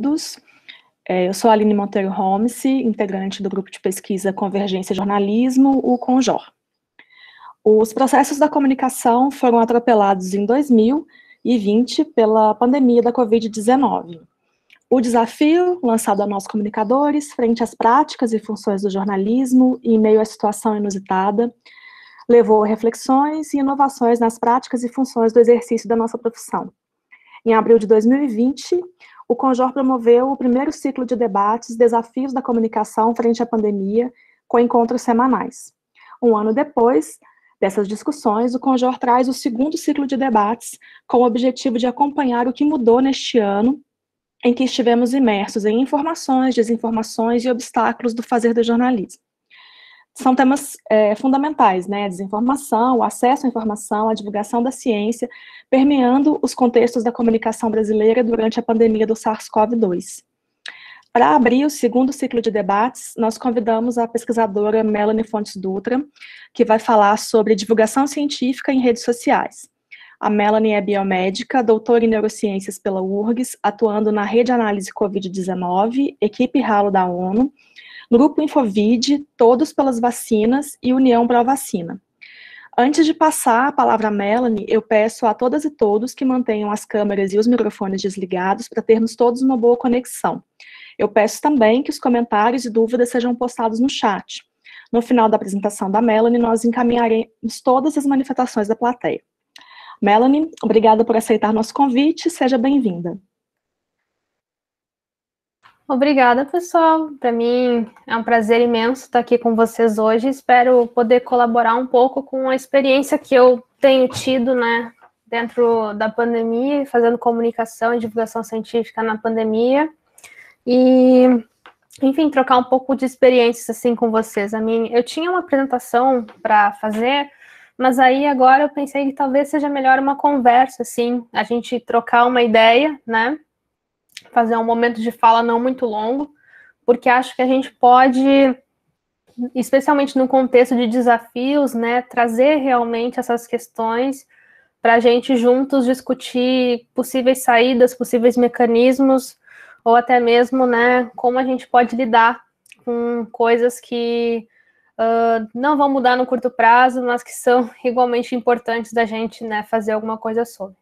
todos. É, eu sou Aline Monteiro Holmes, integrante do grupo de pesquisa Convergência Jornalismo, o CONJOR. Os processos da comunicação foram atropelados em 2020 pela pandemia da Covid-19. O desafio lançado a nós comunicadores frente às práticas e funções do jornalismo em meio à situação inusitada levou a reflexões e inovações nas práticas e funções do exercício da nossa profissão. Em abril de 2020, o CONJOR promoveu o primeiro ciclo de debates Desafios da Comunicação frente à Pandemia, com encontros semanais. Um ano depois dessas discussões, o CONJOR traz o segundo ciclo de debates, com o objetivo de acompanhar o que mudou neste ano, em que estivemos imersos em informações, desinformações e obstáculos do fazer do jornalismo são temas é, fundamentais, né? A desinformação, o acesso à informação, a divulgação da ciência, permeando os contextos da comunicação brasileira durante a pandemia do SARS-CoV-2. Para abrir o segundo ciclo de debates, nós convidamos a pesquisadora Melanie Fontes Dutra, que vai falar sobre divulgação científica em redes sociais. A Melanie é biomédica, doutora em neurociências pela URGS, atuando na Rede Análise Covid-19, equipe Ralo da ONU, Grupo Infovid, Todos pelas Vacinas e União a Vacina. Antes de passar a palavra à Melanie, eu peço a todas e todos que mantenham as câmeras e os microfones desligados para termos todos uma boa conexão. Eu peço também que os comentários e dúvidas sejam postados no chat. No final da apresentação da Melanie, nós encaminharemos todas as manifestações da plateia. Melanie, obrigada por aceitar nosso convite, seja bem-vinda. Obrigada, pessoal. Para mim é um prazer imenso estar aqui com vocês hoje. Espero poder colaborar um pouco com a experiência que eu tenho tido, né, dentro da pandemia, fazendo comunicação e divulgação científica na pandemia. E, enfim, trocar um pouco de experiências assim com vocês. A mim eu tinha uma apresentação para fazer, mas aí agora eu pensei que talvez seja melhor uma conversa, assim, a gente trocar uma ideia, né? fazer um momento de fala não muito longo, porque acho que a gente pode, especialmente no contexto de desafios, né, trazer realmente essas questões para a gente juntos discutir possíveis saídas, possíveis mecanismos, ou até mesmo, né, como a gente pode lidar com coisas que uh, não vão mudar no curto prazo, mas que são igualmente importantes da gente, né, fazer alguma coisa sobre.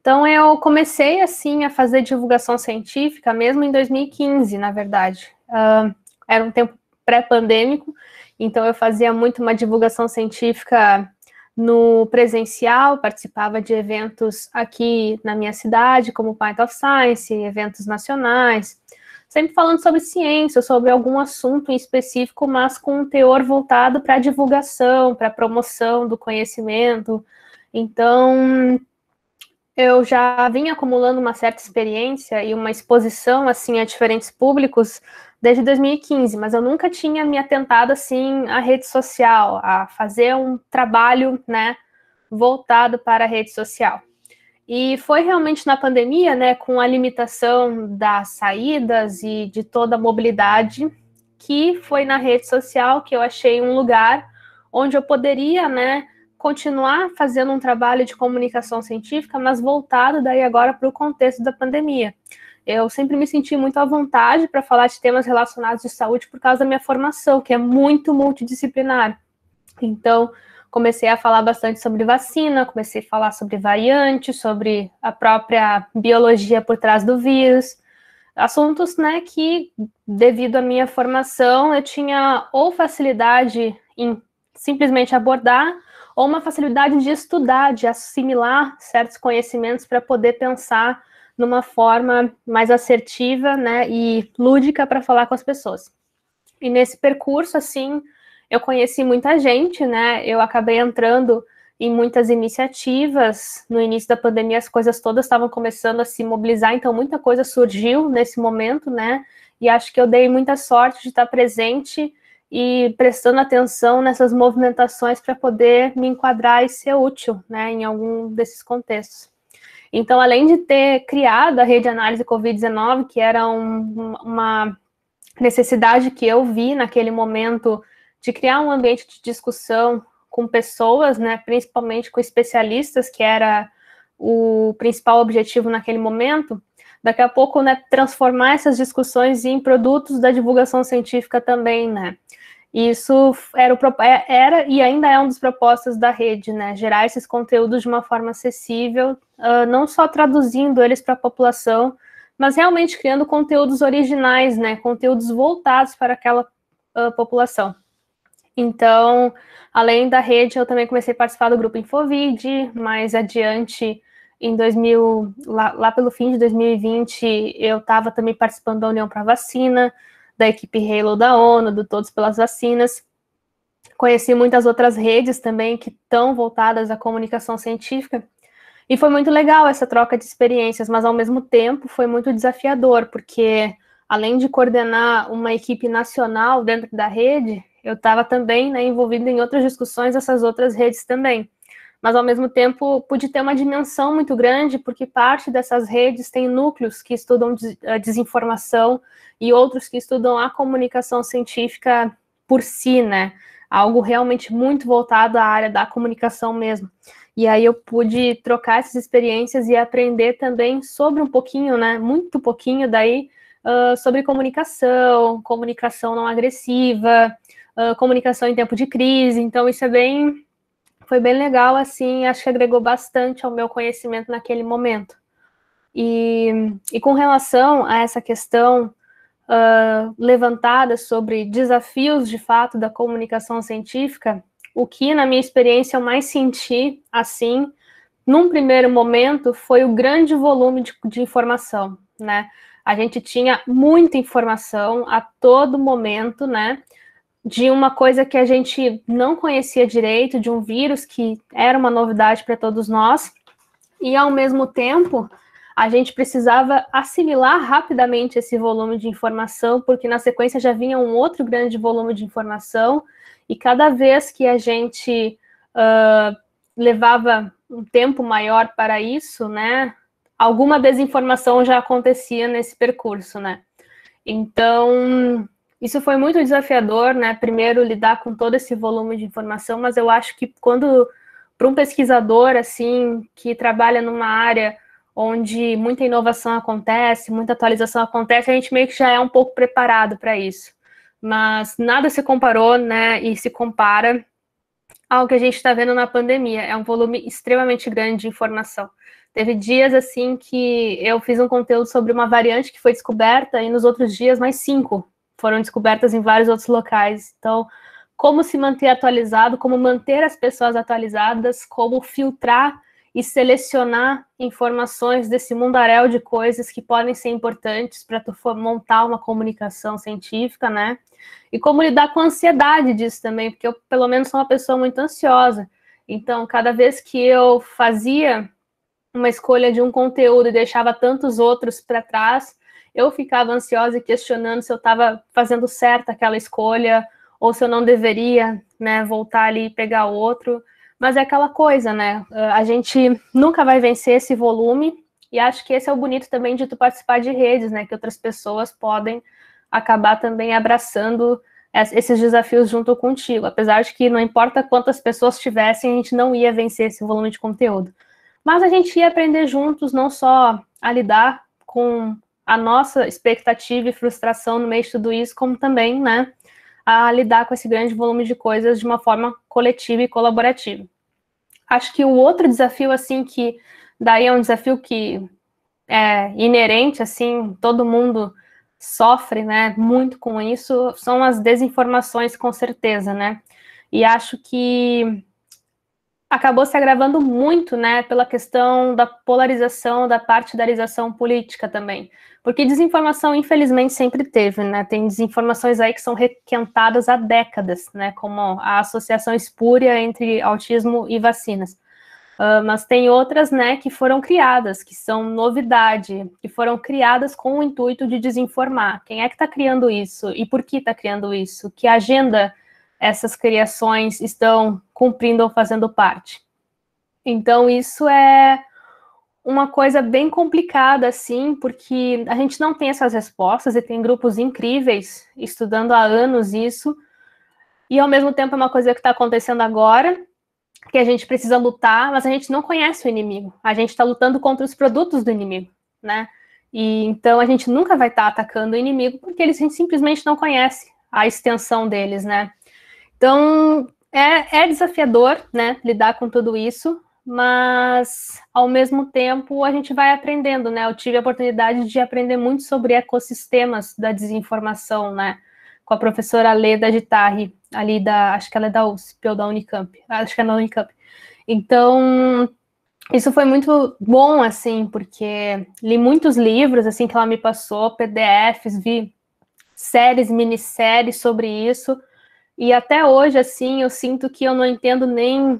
Então eu comecei assim a fazer divulgação científica mesmo em 2015, na verdade. Uh, era um tempo pré-pandêmico, então eu fazia muito uma divulgação científica no presencial, participava de eventos aqui na minha cidade, como Pint of Science, eventos nacionais, sempre falando sobre ciência, sobre algum assunto em específico, mas com um teor voltado para divulgação, para promoção do conhecimento. Então, eu já vinha acumulando uma certa experiência e uma exposição assim a diferentes públicos desde 2015, mas eu nunca tinha me atentado assim à rede social, a fazer um trabalho, né, voltado para a rede social. E foi realmente na pandemia, né, com a limitação das saídas e de toda a mobilidade, que foi na rede social que eu achei um lugar onde eu poderia, né, continuar fazendo um trabalho de comunicação científica, mas voltado daí agora para o contexto da pandemia. Eu sempre me senti muito à vontade para falar de temas relacionados de saúde por causa da minha formação, que é muito multidisciplinar. Então, comecei a falar bastante sobre vacina, comecei a falar sobre variantes, sobre a própria biologia por trás do vírus. Assuntos, né, que devido à minha formação eu tinha ou facilidade em simplesmente abordar ou uma facilidade de estudar, de assimilar certos conhecimentos para poder pensar numa forma mais assertiva, né, e lúdica para falar com as pessoas. E nesse percurso, assim, eu conheci muita gente, né, eu acabei entrando em muitas iniciativas. No início da pandemia, as coisas todas estavam começando a se mobilizar, então muita coisa surgiu nesse momento, né? E acho que eu dei muita sorte de estar presente e prestando atenção nessas movimentações para poder me enquadrar e ser útil né, em algum desses contextos. Então, além de ter criado a rede de análise COVID-19, que era um, uma necessidade que eu vi naquele momento de criar um ambiente de discussão com pessoas, né, principalmente com especialistas, que era o principal objetivo naquele momento, daqui a pouco, né, transformar essas discussões em produtos da divulgação científica também, né? isso era, o, é, era e ainda é um dos propósitos da rede, né? Gerar esses conteúdos de uma forma acessível, uh, não só traduzindo eles para a população, mas realmente criando conteúdos originais, né? Conteúdos voltados para aquela uh, população. Então, além da rede, eu também comecei a participar do grupo Infovid, mais adiante, em 2000, lá, lá pelo fim de 2020, eu estava também participando da União para Vacina, da equipe Halo da ONU, do Todos pelas Vacinas. Conheci muitas outras redes também que estão voltadas à comunicação científica. E foi muito legal essa troca de experiências, mas ao mesmo tempo foi muito desafiador, porque além de coordenar uma equipe nacional dentro da rede, eu estava também né, envolvida em outras discussões dessas outras redes também mas ao mesmo tempo pude ter uma dimensão muito grande, porque parte dessas redes tem núcleos que estudam a eh, desinformação e outros que estudam a comunicação científica por si, né? Algo realmente muito voltado à área da comunicação mesmo. E aí eu pude trocar essas experiências e aprender também sobre um pouquinho, né? Muito pouquinho daí uh, sobre comunicação, comunicação não agressiva, uh, comunicação em tempo de crise. Então isso é bem foi bem legal, assim, acho que agregou bastante ao meu conhecimento naquele momento. E, e com relação a essa questão uh, levantada sobre desafios de fato da comunicação científica, o que na minha experiência eu mais senti assim, num primeiro momento, foi o grande volume de, de informação, né? A gente tinha muita informação a todo momento, né? de uma coisa que a gente não conhecia direito, de um vírus que era uma novidade para todos nós, e ao mesmo tempo a gente precisava assimilar rapidamente esse volume de informação, porque na sequência já vinha um outro grande volume de informação, e cada vez que a gente uh, levava um tempo maior para isso, né, alguma desinformação já acontecia nesse percurso, né. Então, isso foi muito desafiador, né? Primeiro lidar com todo esse volume de informação, mas eu acho que quando para um pesquisador assim que trabalha numa área onde muita inovação acontece, muita atualização acontece, a gente meio que já é um pouco preparado para isso. Mas nada se comparou, né? E se compara ao que a gente está vendo na pandemia. É um volume extremamente grande de informação. Teve dias assim que eu fiz um conteúdo sobre uma variante que foi descoberta e nos outros dias mais cinco foram descobertas em vários outros locais. Então, como se manter atualizado, como manter as pessoas atualizadas, como filtrar e selecionar informações desse mundaréu de coisas que podem ser importantes para tu montar uma comunicação científica, né? E como lidar com a ansiedade disso também, porque eu, pelo menos, sou uma pessoa muito ansiosa. Então, cada vez que eu fazia uma escolha de um conteúdo e deixava tantos outros para trás, eu ficava ansiosa e questionando se eu estava fazendo certo aquela escolha ou se eu não deveria, né, voltar ali e pegar outro. Mas é aquela coisa, né? Ah, a gente nunca vai vencer esse volume e acho que esse é o bonito também de tu participar de redes, né? Que outras pessoas podem acabar também abraçando esses desafios junto contigo. Apesar de que não importa quantas pessoas tivessem, a gente não ia vencer esse volume de conteúdo. Mas a gente ia aprender juntos não só a lidar com a nossa expectativa e frustração no meio de tudo isso, como também, né, a lidar com esse grande volume de coisas de uma forma coletiva e colaborativa. Acho que o outro desafio, assim, que daí é um desafio que é inerente, assim, todo mundo sofre, né, muito com isso, são as desinformações, com certeza, né, e acho que acabou se agravando muito, né, pela questão da polarização, da partidarização política também. Porque desinformação, infelizmente, sempre teve, né? Tem desinformações aí que são requentadas há décadas, né? Como a associação espúria entre autismo e vacinas. Uh, mas tem outras, né, que foram criadas, que são novidade, que foram criadas com o intuito de desinformar. Quem é que está criando isso? E por que está criando isso? Que agenda essas criações estão cumprindo ou fazendo parte. Então, isso é uma coisa bem complicada, assim, porque a gente não tem essas respostas e tem grupos incríveis estudando há anos isso, e ao mesmo tempo é uma coisa que está acontecendo agora, que a gente precisa lutar, mas a gente não conhece o inimigo, a gente está lutando contra os produtos do inimigo, né? E então a gente nunca vai estar tá atacando o inimigo porque eles simplesmente não conhece a extensão deles, né? Então, é, é desafiador, né, lidar com tudo isso, mas ao mesmo tempo a gente vai aprendendo, né? Eu tive a oportunidade de aprender muito sobre ecossistemas da desinformação, né? Com a professora Leda Gitarri, ali da, acho que ela é da USP ou da Unicamp, acho que é da Unicamp. Então, isso foi muito bom, assim, porque li muitos livros, assim, que ela me passou, PDFs, vi séries, minisséries sobre isso, e até hoje, assim, eu sinto que eu não entendo nem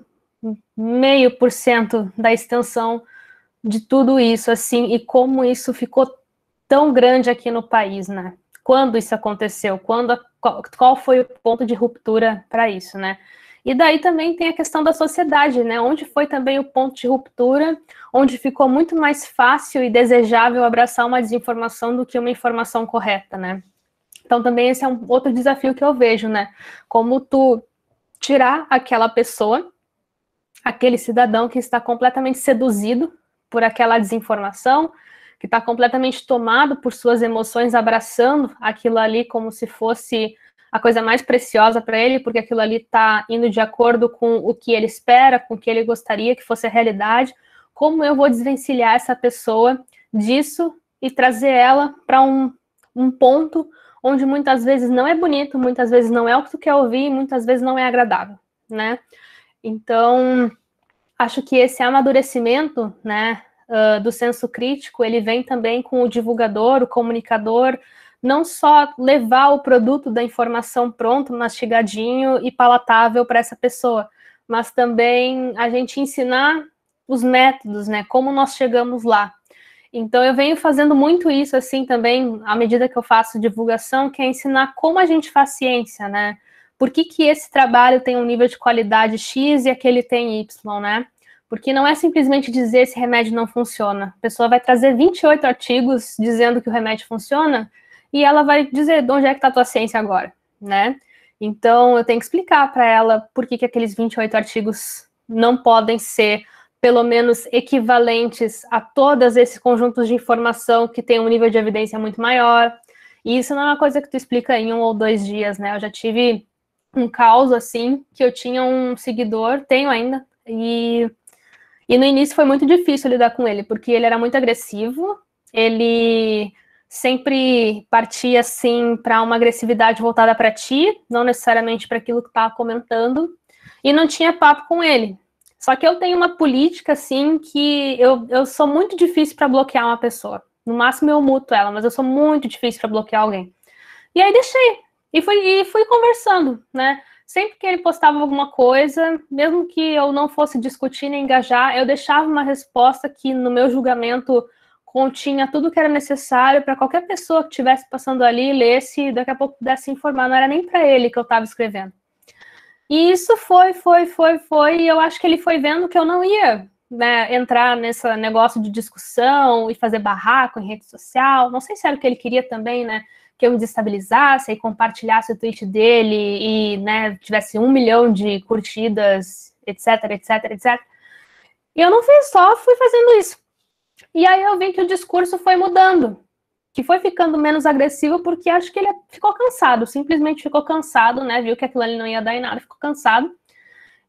meio por cento da extensão de tudo isso, assim, e como isso ficou tão grande aqui no país, né? Quando isso aconteceu? Quando qual foi o ponto de ruptura para isso, né? E daí também tem a questão da sociedade, né? Onde foi também o ponto de ruptura, onde ficou muito mais fácil e desejável abraçar uma desinformação do que uma informação correta, né? Então também esse é um outro desafio que eu vejo, né? Como tu tirar aquela pessoa, aquele cidadão que está completamente seduzido por aquela desinformação, que está completamente tomado por suas emoções, abraçando aquilo ali como se fosse a coisa mais preciosa para ele, porque aquilo ali está indo de acordo com o que ele espera, com o que ele gostaria que fosse a realidade. Como eu vou desvencilhar essa pessoa disso e trazer ela para um, um ponto onde muitas vezes não é bonito, muitas vezes não é o que tu quer ouvir, muitas vezes não é agradável, né? Então, acho que esse amadurecimento, né, uh, do senso crítico, ele vem também com o divulgador, o comunicador, não só levar o produto da informação pronto, mastigadinho e palatável para essa pessoa, mas também a gente ensinar os métodos, né, como nós chegamos lá, então eu venho fazendo muito isso assim também, à medida que eu faço divulgação, que é ensinar como a gente faz ciência, né? Por que, que esse trabalho tem um nível de qualidade X e aquele tem Y, né? Porque não é simplesmente dizer esse remédio não funciona. A pessoa vai trazer 28 artigos dizendo que o remédio funciona e ela vai dizer de onde é que está a tua ciência agora, né? Então eu tenho que explicar para ela por que, que aqueles 28 artigos não podem ser pelo menos equivalentes a todos esses conjuntos de informação que tem um nível de evidência muito maior. E isso não é uma coisa que tu explica em um ou dois dias, né? Eu já tive um caos assim, que eu tinha um seguidor, tenho ainda, e, e no início foi muito difícil lidar com ele, porque ele era muito agressivo, ele sempre partia assim para uma agressividade voltada para ti, não necessariamente para aquilo que estava comentando, e não tinha papo com ele. Só que eu tenho uma política, assim, que eu, eu sou muito difícil para bloquear uma pessoa. No máximo eu muto ela, mas eu sou muito difícil para bloquear alguém. E aí deixei. E fui, e fui conversando, né? Sempre que ele postava alguma coisa, mesmo que eu não fosse discutir nem engajar, eu deixava uma resposta que, no meu julgamento, continha tudo que era necessário para qualquer pessoa que estivesse passando ali, lesse e daqui a pouco pudesse informar. Não era nem para ele que eu estava escrevendo. E isso foi, foi, foi, foi, e eu acho que ele foi vendo que eu não ia né, entrar nesse negócio de discussão e fazer barraco em rede social. Não sei se era o que ele queria também, né? Que eu me destabilizasse e compartilhasse o tweet dele e né, tivesse um milhão de curtidas, etc, etc, etc. E eu não fiz só, fui fazendo isso. E aí eu vi que o discurso foi mudando que foi ficando menos agressivo porque acho que ele ficou cansado, simplesmente ficou cansado, né? Viu que aquilo ali não ia dar em nada, ficou cansado.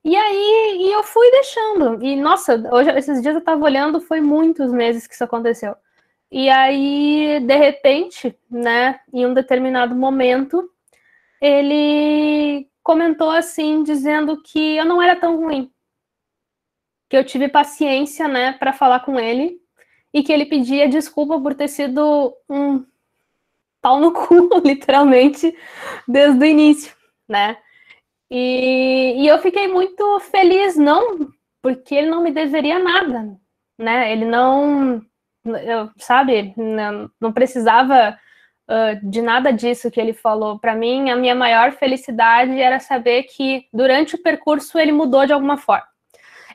E aí e eu fui deixando. E nossa, hoje esses dias eu tava olhando, foi muitos meses que isso aconteceu. E aí, de repente, né, em um determinado momento, ele comentou assim, dizendo que eu não era tão ruim. Que eu tive paciência, né, para falar com ele e que ele pedia desculpa por ter sido um pau no cu, literalmente, desde o início, né? E, e, eu fiquei muito feliz, não porque ele não me deveria nada, né? Ele não, eu, sabe, não, não precisava uh, de nada disso que ele falou. Para mim, a minha maior felicidade era saber que durante o percurso ele mudou de alguma forma.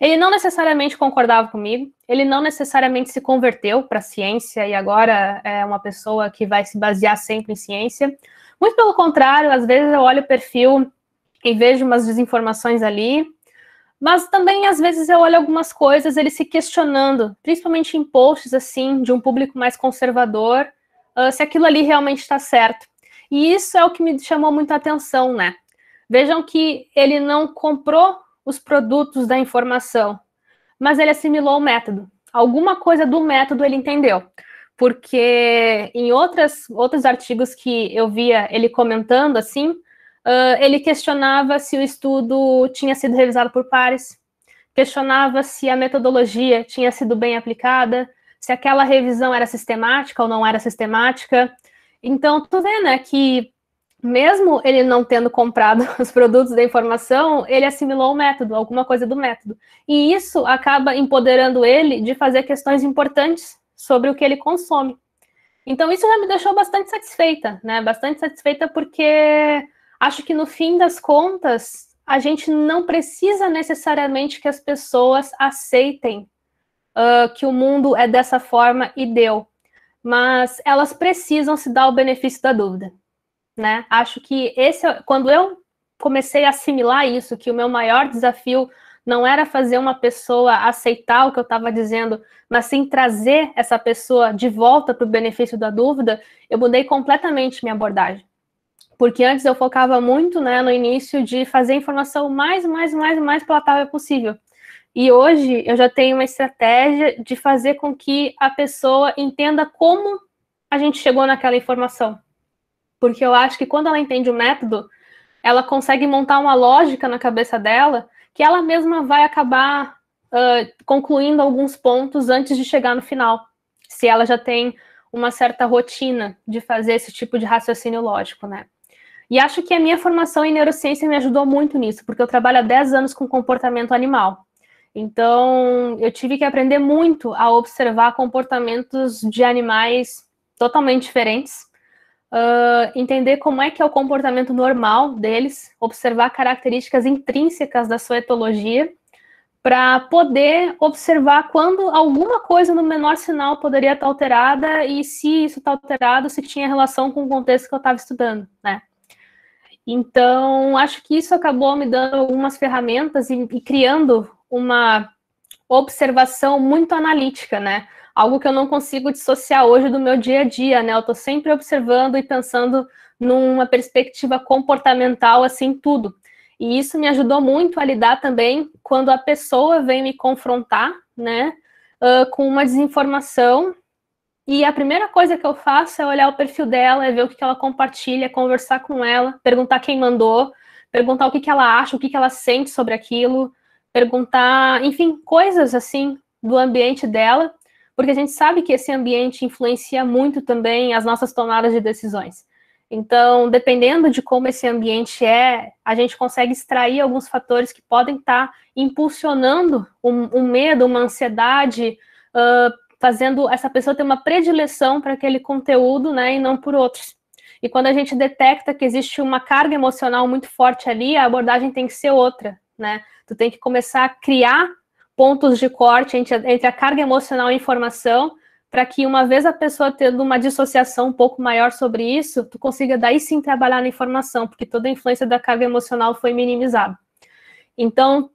Ele não necessariamente concordava comigo, ele não necessariamente se converteu para a ciência e agora é uma pessoa que vai se basear sempre em ciência. Muito pelo contrário, às vezes eu olho o perfil e vejo umas desinformações ali, mas também às vezes eu olho algumas coisas ele se questionando, principalmente em posts assim de um público mais conservador, uh, se aquilo ali realmente está certo. E isso é o que me chamou muita atenção, né? Vejam que ele não comprou os produtos da informação, mas ele assimilou o método. Alguma coisa do método ele entendeu, porque em outras, outros artigos que eu via ele comentando assim, uh, ele questionava se o estudo tinha sido revisado por pares, questionava se a metodologia tinha sido bem aplicada, se aquela revisão era sistemática ou não era sistemática. Então, tu vê, né, que mesmo ele não tendo comprado os produtos da informação, ele assimilou o método, alguma coisa do método. E isso acaba empoderando ele de fazer questões importantes sobre o que ele consome. Então, isso já me deixou bastante satisfeita, né? Bastante satisfeita porque acho que no fim das contas, a gente não precisa necessariamente que as pessoas aceitem uh, que o mundo é dessa forma e deu, mas elas precisam se dar o benefício da dúvida né? Acho que esse, é quando eu comecei a assimilar isso, que o meu maior desafio não era fazer uma pessoa aceitar o que eu estava dizendo, mas sim trazer essa pessoa de volta para o benefício da dúvida, eu mudei completamente minha abordagem. Porque antes eu focava muito né, no início de fazer a informação mais, mais, mais, mais palatável possível. E hoje eu já tenho uma estratégia de fazer com que a pessoa entenda como a gente chegou naquela informação. Porque eu acho que quando ela entende o método, ela consegue montar uma lógica na cabeça dela que ela mesma vai acabar uh, concluindo alguns pontos antes de chegar no final, se ela já tem uma certa rotina de fazer esse tipo de raciocínio lógico, né? E acho que a minha formação em neurociência me ajudou muito nisso, porque eu trabalho há 10 anos com comportamento animal. Então, eu tive que aprender muito a observar comportamentos de animais totalmente diferentes uh, entender como é que é o comportamento normal deles, observar características intrínsecas da sua etologia, para poder observar quando alguma coisa no menor sinal poderia estar alterada e se isso está alterado, se tinha relação com o contexto que eu estava estudando, né? Então, acho que isso acabou me dando algumas ferramentas e, e criando uma observação muito analítica, né? algo que eu não consigo dissociar hoje do meu dia a dia, né? Eu estou sempre observando e pensando numa perspectiva comportamental, assim, tudo. E isso me ajudou muito a lidar também quando a pessoa vem me confrontar, né, uh, com uma desinformação. E a primeira coisa que eu faço é olhar o perfil dela, é ver o que ela compartilha, conversar com ela, perguntar quem mandou, perguntar o que, que ela acha, o que, que ela sente sobre aquilo, perguntar, enfim, coisas assim do ambiente dela porque a gente sabe que esse ambiente influencia muito também as nossas tomadas de decisões. Então, dependendo de como esse ambiente é, a gente consegue extrair alguns fatores que podem estar tá impulsionando um, um medo, uma ansiedade, uh, fazendo essa pessoa ter uma predileção para aquele conteúdo, né, e não por outros. E quando a gente detecta que existe uma carga emocional muito forte ali, a abordagem tem que ser outra, né? Tu tem que começar a criar pontos de corte entre a, entre a carga emocional e a informação, para que uma vez a pessoa tendo uma dissociação um pouco maior sobre isso, tu consiga daí sim trabalhar na informação, porque toda a influência da carga emocional foi minimizada. Então,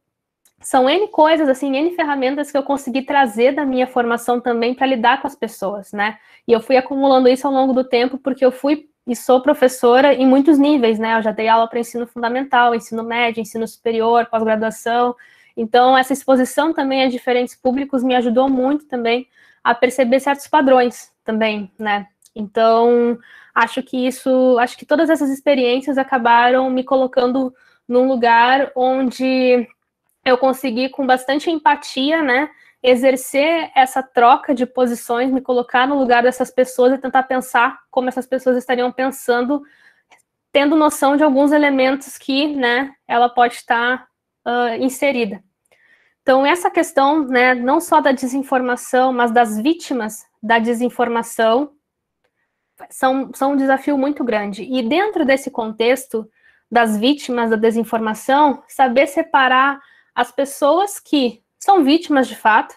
são N coisas, assim, N ferramentas que eu consegui trazer da minha formação também para lidar com as pessoas, né? E eu fui acumulando isso ao longo do tempo, porque eu fui e sou professora em muitos níveis, né? Eu já dei aula para ensino fundamental, ensino médio, ensino superior, pós-graduação, então, essa exposição também a diferentes públicos me ajudou muito também a perceber certos padrões também, né? Então, acho que isso, acho que todas essas experiências acabaram me colocando num lugar onde eu consegui, com bastante empatia, né, exercer essa troca de posições, me colocar no lugar dessas pessoas e tentar pensar como essas pessoas estariam pensando, tendo noção de alguns elementos que, né, ela pode estar uh, inserida. Então, essa questão, né, não só da desinformação, mas das vítimas da desinformação, são, são um desafio muito grande. E dentro desse contexto das vítimas da desinformação, saber separar as pessoas que são vítimas de fato,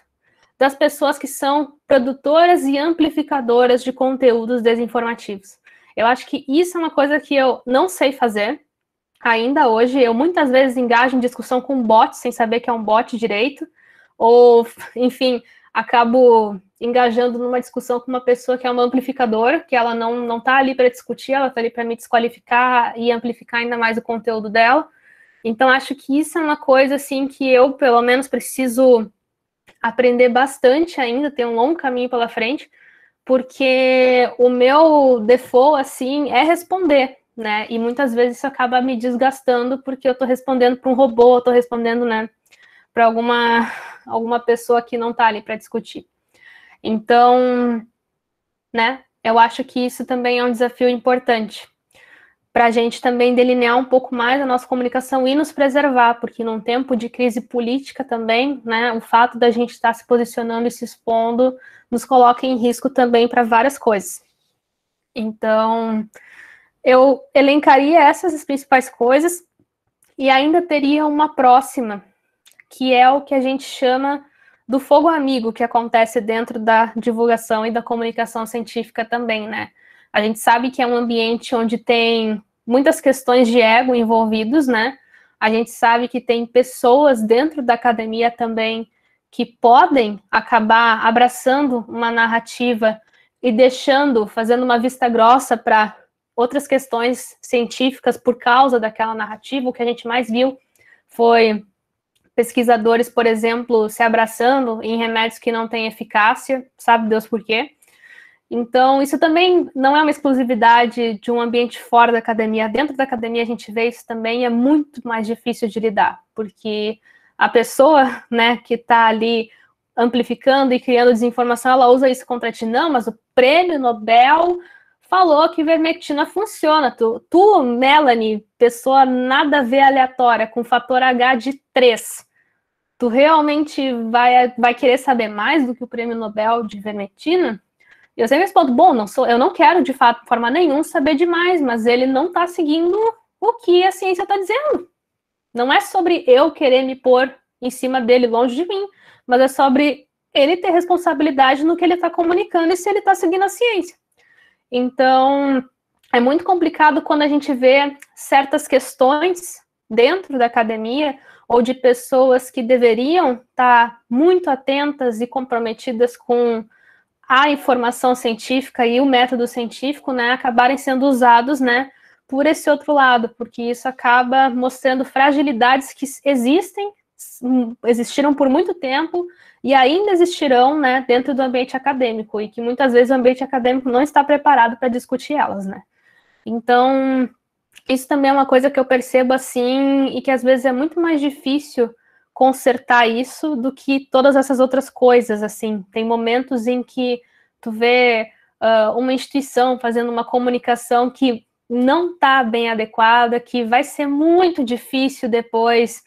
das pessoas que são produtoras e amplificadoras de conteúdos desinformativos. Eu acho que isso é uma coisa que eu não sei fazer, ainda hoje, eu muitas vezes engajo em discussão com um bot sem saber que é um bot direito, ou, enfim, acabo engajando numa discussão com uma pessoa que é um amplificador que ela não não está ali para discutir, ela está ali para me desqualificar e amplificar ainda mais o conteúdo dela. Então acho que isso é uma coisa assim que eu pelo menos preciso aprender bastante ainda, tem um longo caminho pela frente, porque o meu default assim é responder, né? E muitas vezes isso acaba me desgastando porque eu estou respondendo para um robô, estou respondendo, né, para alguma alguma pessoa que não está ali para discutir. Então, né? Eu acho que isso também é um desafio importante para a gente também delinear um pouco mais a nossa comunicação e nos preservar, porque num tempo de crise política também, né, o fato da gente estar tá se posicionando e se expondo nos coloca em risco também para várias coisas. Então, eu elencaria essas as principais coisas e ainda teria uma próxima, que é o que a gente chama do fogo amigo que acontece dentro da divulgação e da comunicação científica também, né? A gente sabe que é um ambiente onde tem muitas questões de ego envolvidos, né? A gente sabe que tem pessoas dentro da academia também que podem acabar abraçando uma narrativa e deixando, fazendo uma vista grossa para outras questões científicas por causa daquela narrativa. O que a gente mais viu foi pesquisadores, por exemplo, se abraçando em remédios que não têm eficácia, sabe Deus por quê. Então, isso também não é uma exclusividade de um ambiente fora da academia. Dentro da academia, a gente vê isso também é muito mais difícil de lidar, porque a pessoa né, que está ali amplificando e criando desinformação, ela usa isso contra ti. Não, mas o prêmio Nobel falou que vermectina funciona. Tu, tu, Melanie, pessoa nada a ver aleatória, com fator H de 3, tu realmente vai, vai querer saber mais do que o prêmio Nobel de vermectina? E eu sempre respondo, bom, não sou, eu não quero de fato, forma nenhuma saber demais, mas ele não está seguindo o que a ciência está dizendo. Não é sobre eu querer me pôr em cima dele, longe de mim, mas é sobre ele ter responsabilidade no que ele está comunicando e se ele está seguindo a ciência. Então, é muito complicado quando a gente vê certas questões dentro da academia ou de pessoas que deveriam estar tá muito atentas e comprometidas com a informação científica e o método científico, né, acabarem sendo usados, né, por esse outro lado, porque isso acaba mostrando fragilidades que existem, existiram por muito tempo, e ainda existirão né, dentro do ambiente acadêmico, e que muitas vezes o ambiente acadêmico não está preparado para discutir elas, né? Então, isso também é uma coisa que eu percebo assim, e que às vezes é muito mais difícil consertar isso do que todas essas outras coisas, assim. Tem momentos em que tu vê uh, uma instituição fazendo uma comunicação que não está bem adequada, que vai ser muito difícil depois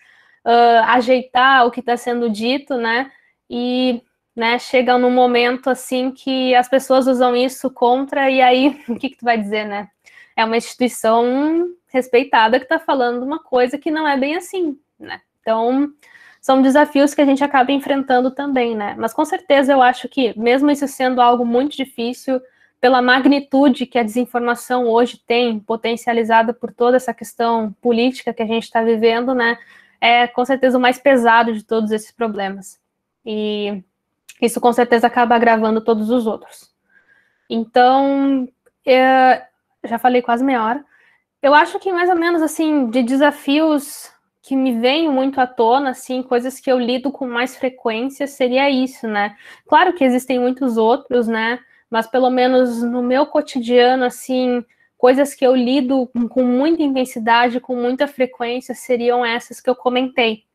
uh, ajeitar o que está sendo dito, né? e né, chega num momento assim que as pessoas usam isso contra, e aí o que, que tu vai dizer, né? É uma instituição respeitada que está falando uma coisa que não é bem assim, né? Então, são desafios que a gente acaba enfrentando também, né? Mas com certeza eu acho que, mesmo isso sendo algo muito difícil, pela magnitude que a desinformação hoje tem, potencializada por toda essa questão política que a gente está vivendo, né? É com certeza o mais pesado de todos esses problemas. E isso com certeza acaba agravando todos os outros. Então, é, já falei quase meia hora. Eu acho que mais ou menos assim, de desafios que me vêm muito à tona, assim, coisas que eu lido com mais frequência, seria isso, né? Claro que existem muitos outros, né? Mas pelo menos no meu cotidiano, assim, coisas que eu lido com muita intensidade, com muita frequência, seriam essas que eu comentei.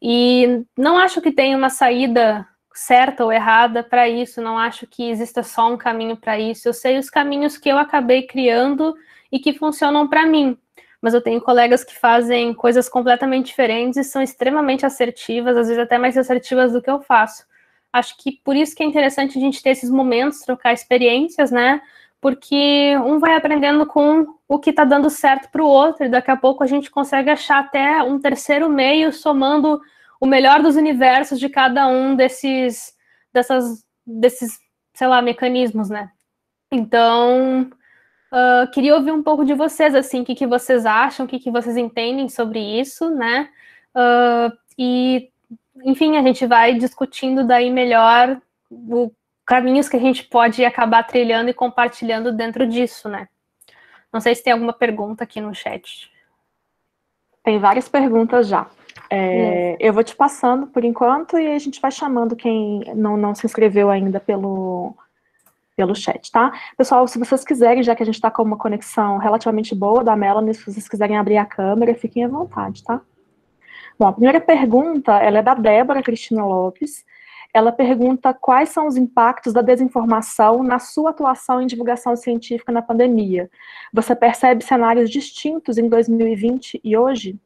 E não acho que tenha uma saída certa ou errada para isso, não acho que exista só um caminho para isso. Eu sei os caminhos que eu acabei criando e que funcionam para mim. Mas eu tenho colegas que fazem coisas completamente diferentes e são extremamente assertivas, às vezes até mais assertivas do que eu faço. Acho que por isso que é interessante a gente ter esses momentos, trocar experiências, né? porque um vai aprendendo com o que está dando certo para o outro, e daqui a pouco a gente consegue achar até um terceiro meio somando o melhor dos universos de cada um desses, dessas, desses, sei lá, mecanismos, né? Então, uh, queria ouvir um pouco de vocês, assim, o que, que vocês acham, o que, que vocês entendem sobre isso, né? Uh, e, enfim, a gente vai discutindo daí melhor o caminhos que a gente pode acabar trilhando e compartilhando dentro disso, né? Não sei se tem alguma pergunta aqui no chat. Tem várias perguntas já. É, Eu vou te passando por enquanto e a gente vai chamando quem não, não se inscreveu ainda pelo, pelo chat, tá? Pessoal, se vocês quiserem, já que a gente está com uma conexão relativamente boa da Melanie, se vocês quiserem abrir a câmera, fiquem à vontade, tá? Bom, a primeira pergunta, ela é da Débora Cristina Lopes ela pergunta quais são os impactos da desinformação na sua atuação em divulgação científica na pandemia. Você percebe cenários distintos em 2020 e hoje?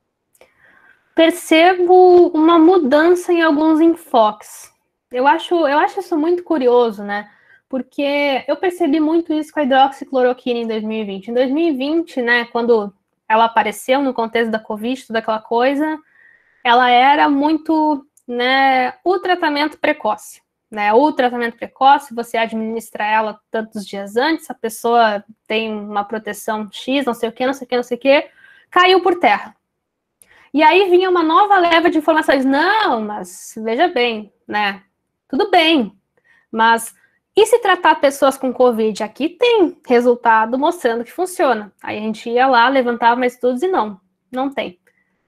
Percebo uma mudança em alguns enfoques. Eu acho, eu acho isso muito curioso, né? Porque eu percebi muito isso com a hidroxicloroquina em 2020. Em 2020, né, quando ela apareceu no contexto da Covid, toda aquela coisa, ela era muito né, o tratamento precoce. Né, o tratamento precoce, você administra ela tantos dias antes, a pessoa tem uma proteção X, não sei o que, não sei o que, não sei o que, caiu por terra. E aí vinha uma nova leva de informações. Não, mas veja bem, né? Tudo bem, mas e se tratar pessoas com Covid? Aqui tem resultado mostrando que funciona. Aí a gente ia lá, levantava mais estudos e não, não tem.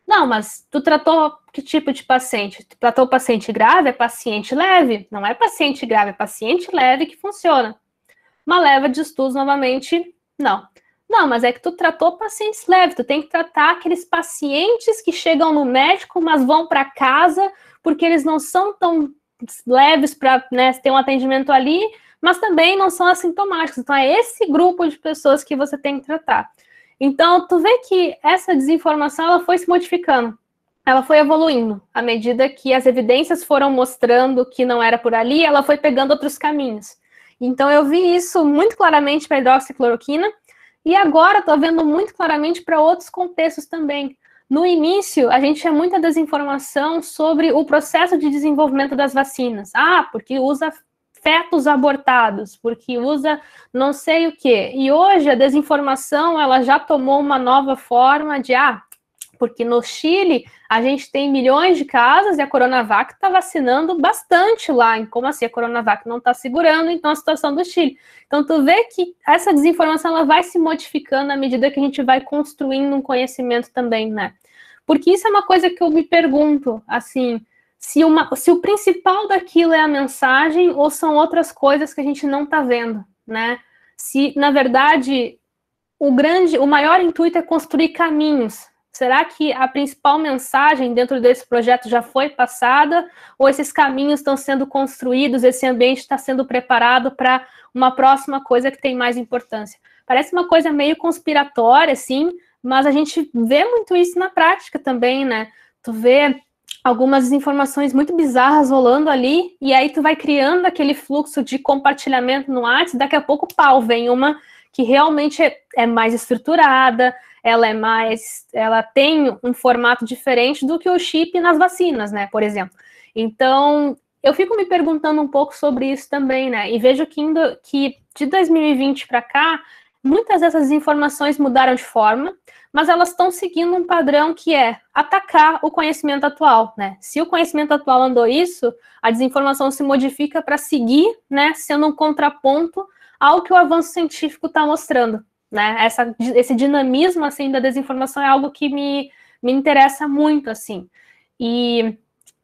Não, mas tu tratou que tipo de paciente? Tratou paciente grave, é paciente leve. Não é paciente grave, é paciente leve que funciona. Uma leva de estudos, novamente, não. Não, mas é que tu tratou pacientes leves, tu tem que tratar aqueles pacientes que chegam no médico, mas vão para casa porque eles não são tão leves para né, ter um atendimento ali, mas também não são assintomáticos. Então, é esse grupo de pessoas que você tem que tratar. Então, tu vê que essa desinformação ela foi se modificando ela foi evoluindo. À medida que as evidências foram mostrando que não era por ali, ela foi pegando outros caminhos. Então, eu vi isso muito claramente para e hidroxicloroquina, e agora estou vendo muito claramente para outros contextos também. No início, a gente tinha muita desinformação sobre o processo de desenvolvimento das vacinas. Ah, porque usa fetos abortados, porque usa não sei o quê. E hoje a desinformação, ela já tomou uma nova forma de ah, porque no Chile a gente tem milhões de casos e a Coronavac está vacinando bastante lá. E como assim a Coronavac não está segurando, então a situação do Chile. Então tu vê que essa desinformação ela vai se modificando à medida que a gente vai construindo um conhecimento também, né? Porque isso é uma coisa que eu me pergunto, assim, se, uma, se o principal daquilo é a mensagem ou são outras coisas que a gente não está vendo, né? Se, na verdade, o grande, o maior intuito é construir caminhos Será que a principal mensagem dentro desse projeto já foi passada? Ou esses caminhos estão sendo construídos, esse ambiente está sendo preparado para uma próxima coisa que tem mais importância? Parece uma coisa meio conspiratória, assim, mas a gente vê muito isso na prática também, né? Tu vê algumas informações muito bizarras rolando ali, e aí tu vai criando aquele fluxo de compartilhamento no WhatsApp, daqui a pouco, pau, vem uma que realmente é, é mais estruturada, ela é mais, ela tem um formato diferente do que o chip nas vacinas, né, por exemplo. Então, eu fico me perguntando um pouco sobre isso também, né? E vejo que, indo, que de 2020 para cá, muitas dessas informações mudaram de forma, mas elas estão seguindo um padrão que é atacar o conhecimento atual, né? Se o conhecimento atual andou isso, a desinformação se modifica para seguir, né, sendo um contraponto ao que o avanço científico está mostrando né? Essa, esse dinamismo assim da desinformação é algo que me, me interessa muito assim. E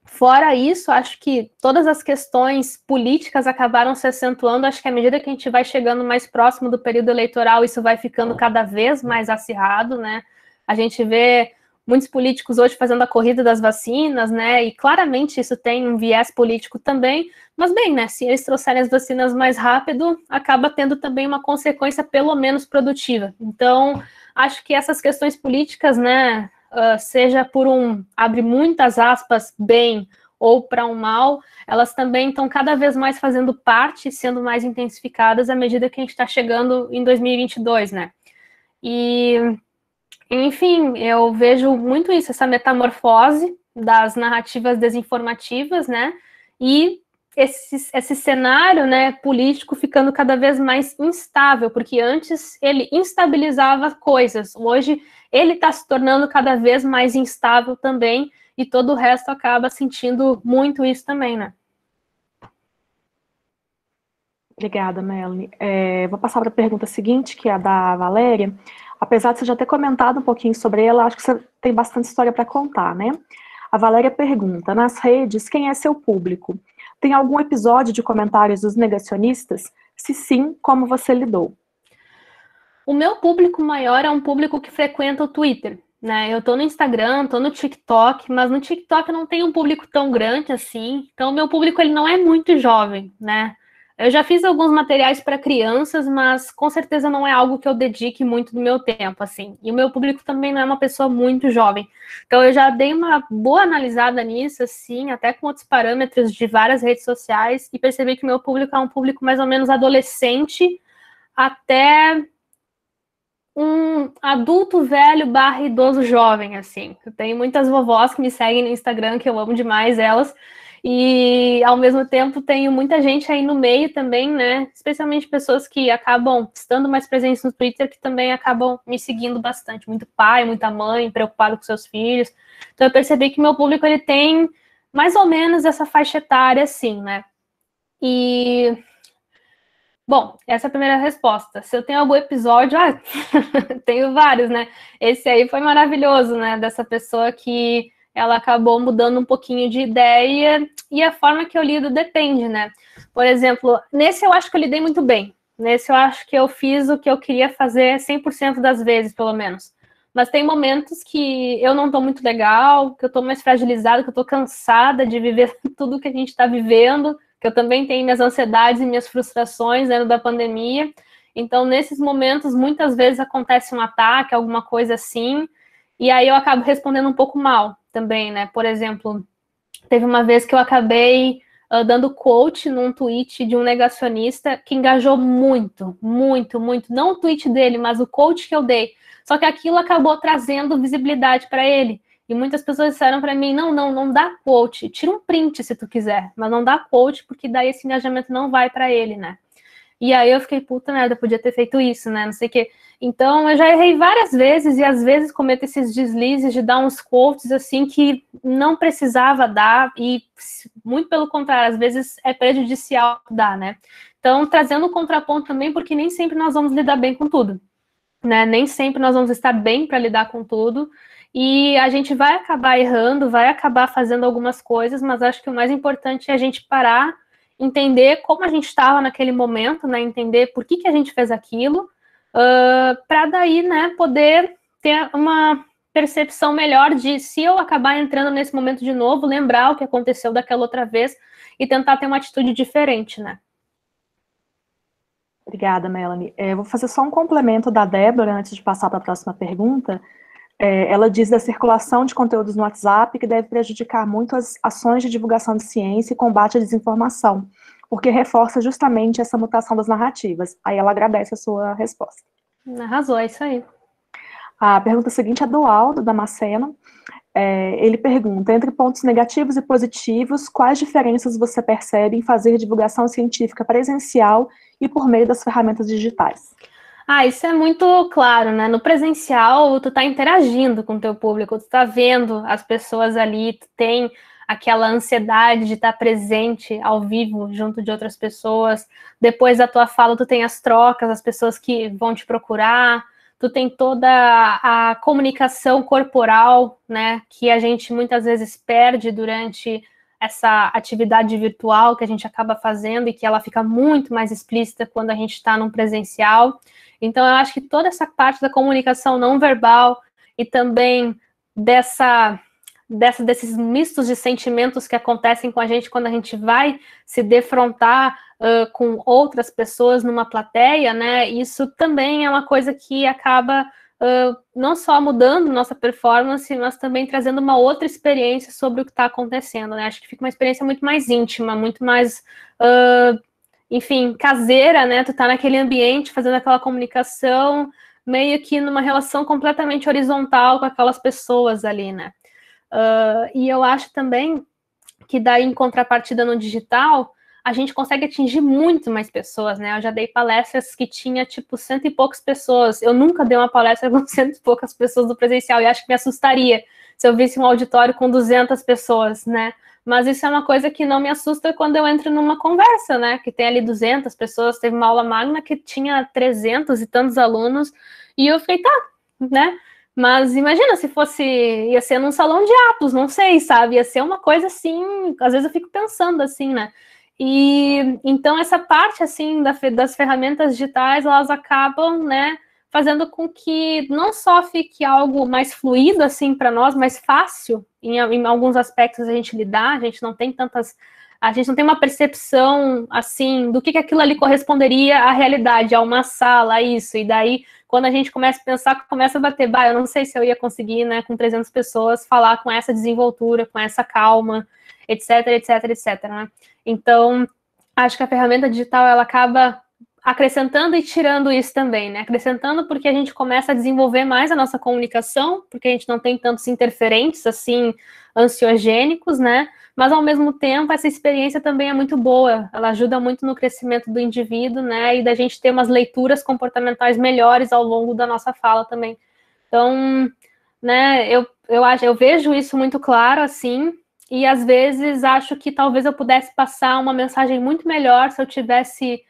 fora isso, acho que todas as questões políticas acabaram se acentuando. Acho que à medida que a gente vai chegando mais próximo do período eleitoral, isso vai ficando uhum. cada vez mais acirrado, né? A gente vê muitos políticos hoje fazendo a corrida das vacinas, né? E claramente isso tem um viés político também. Mas bem, né? Se eles trouxerem as vacinas mais rápido, acaba tendo também uma consequência pelo menos produtiva. Então, acho que essas questões políticas, né? Uh, seja por um abre muitas aspas bem ou para um mal, elas também estão cada vez mais fazendo parte, sendo mais intensificadas à medida que a gente está chegando em 2022, né? E enfim, eu vejo muito isso, essa metamorfose das narrativas desinformativas, né? E esse, esse cenário né, político ficando cada vez mais instável, porque antes ele instabilizava coisas, hoje ele está se tornando cada vez mais instável também, e todo o resto acaba sentindo muito isso também, né? Obrigada, Melanie. É, vou passar para a pergunta seguinte, que é a da Valéria. Apesar de você já ter comentado um pouquinho sobre ela, acho que você tem bastante história para contar, né? A Valéria pergunta: nas redes, quem é seu público? Tem algum episódio de comentários dos negacionistas? Se sim, como você lidou? O meu público maior é um público que frequenta o Twitter, né? Eu tô no Instagram, tô no TikTok, mas no TikTok não tem um público tão grande assim. Então, o meu público ele não é muito jovem, né? Eu já fiz alguns materiais para crianças, mas com certeza não é algo que eu dedique muito do meu tempo, assim. E o meu público também não é uma pessoa muito jovem. Então eu já dei uma boa analisada nisso, assim, até com outros parâmetros de várias redes sociais, e percebi que o meu público é um público mais ou menos adolescente até um adulto velho barra idoso jovem, assim. Eu tenho muitas vovós que me seguem no Instagram, que eu amo demais elas. E ao mesmo tempo tenho muita gente aí no meio também, né? Especialmente pessoas que acabam estando mais presentes no Twitter, que também acabam me seguindo bastante. Muito pai, muita mãe, preocupado com seus filhos. Então eu percebi que meu público ele tem mais ou menos essa faixa etária, assim, né? E Bom, essa é a primeira resposta. Se eu tenho algum episódio, ah, tenho vários, né? Esse aí foi maravilhoso, né? Dessa pessoa que ela acabou mudando um pouquinho de ideia e a forma que eu lido depende, né? Por exemplo, nesse eu acho que eu lidei muito bem. Nesse eu acho que eu fiz o que eu queria fazer 100% das vezes, pelo menos. Mas tem momentos que eu não tô muito legal, que eu tô mais fragilizada, que eu tô cansada de viver tudo que a gente está vivendo, que eu também tenho minhas ansiedades e minhas frustrações dentro da pandemia. Então, nesses momentos, muitas vezes acontece um ataque, alguma coisa assim, e aí eu acabo respondendo um pouco mal também, né? Por exemplo, teve uma vez que eu acabei uh, dando quote num tweet de um negacionista que engajou muito, muito, muito. Não o tweet dele, mas o quote que eu dei. Só que aquilo acabou trazendo visibilidade para ele. E muitas pessoas disseram para mim: não, não, não dá quote. Tira um print se tu quiser, mas não dá quote, porque daí esse engajamento não vai para ele, né? E aí eu fiquei, puta merda, podia ter feito isso, né? Não sei o quê. Então eu já errei várias vezes e às vezes cometo esses deslizes de dar uns quotes assim que não precisava dar e muito pelo contrário, às vezes é prejudicial dar, né? Então trazendo um contraponto também, porque nem sempre nós vamos lidar bem com tudo, né? Nem sempre nós vamos estar bem para lidar com tudo. E a gente vai acabar errando, vai acabar fazendo algumas coisas, mas acho que o mais importante é a gente parar entender como a gente estava naquele momento, né? Entender por que, que a gente fez aquilo, uh, ah, para daí, né, poder ter uma percepção melhor de se eu acabar entrando nesse momento de novo, lembrar o que aconteceu daquela outra vez e tentar ter uma atitude diferente, né? Obrigada, Melanie. É, vou fazer só um complemento da Débora antes de passar para a próxima pergunta. É, ela diz da circulação de conteúdos no WhatsApp que deve prejudicar muito as ações de divulgação de ciência e combate à desinformação, porque reforça justamente essa mutação das narrativas. Aí ela agradece a sua resposta. Arrasou, é isso aí. A pergunta seguinte é do Aldo Damasceno. É, ele pergunta, entre pontos negativos e positivos, quais diferenças você percebe em fazer divulgação científica presencial e por meio das ferramentas digitais? Ah, isso é muito claro, né? No presencial, tu tá interagindo com o teu público, tu tá vendo as pessoas ali, tu tem aquela ansiedade de estar tá presente ao vivo junto de outras pessoas. Depois da tua fala, tu tem as trocas, as pessoas que vão te procurar, tu tem toda a comunicação corporal, né, que a gente muitas vezes perde durante essa atividade virtual que a gente acaba fazendo e que ela fica muito mais explícita quando a gente está num presencial. Então, eu acho que toda essa parte da comunicação não verbal e também dessa, dessa desses mistos de sentimentos que acontecem com a gente quando a gente vai se defrontar uh, com outras pessoas numa plateia, né? Isso também é uma coisa que acaba não só mudando nossa performance, mas também trazendo uma outra experiência sobre o que está acontecendo, né? Acho que fica uma experiência muito mais íntima, muito mais, uh, enfim, caseira, né? Tu tá naquele ambiente, fazendo aquela comunicação, meio que numa relação completamente horizontal com aquelas pessoas ali, né? Uh, e eu acho também que daí, em contrapartida no digital, a gente consegue atingir muito mais pessoas, né? Eu já dei palestras que tinha, tipo, cento e poucas pessoas. Eu nunca dei uma palestra com cento e poucas pessoas do presencial, e acho que me assustaria se eu visse um auditório com 200 pessoas, né? Mas isso é uma coisa que não me assusta quando eu entro numa conversa, né? Que tem ali 200 pessoas, teve uma aula magna que tinha 300 e tantos alunos, e eu fiquei, tá, né? Mas imagina se fosse, ia ser num salão de atos, não sei, sabe? Ia ser uma coisa assim, às vezes eu fico pensando assim, né? E então essa parte assim da, das ferramentas digitais, elas acabam, né, fazendo com que não só fique algo mais fluido assim para nós, mais fácil em, em, alguns aspectos a gente lidar, a gente não tem tantas a gente não tem uma percepção assim do que, que aquilo ali corresponderia à realidade, a uma sala, a isso. E daí, quando a gente começa a pensar, começa a bater, bah, eu não sei se eu ia conseguir, né, com 300 pessoas falar com essa desenvoltura, com essa calma, etc, etc, etc. Né? Então, acho que a ferramenta digital ela acaba acrescentando e tirando isso também, né? Acrescentando porque a gente começa a desenvolver mais a nossa comunicação, porque a gente não tem tantos interferentes assim ansiogênicos, né? Mas ao mesmo tempo essa experiência também é muito boa, ela ajuda muito no crescimento do indivíduo, né? E da gente ter umas leituras comportamentais melhores ao longo da nossa fala também. Então, né? Eu eu acho, eu vejo isso muito claro assim e às vezes acho que talvez eu pudesse passar uma mensagem muito melhor se eu tivesse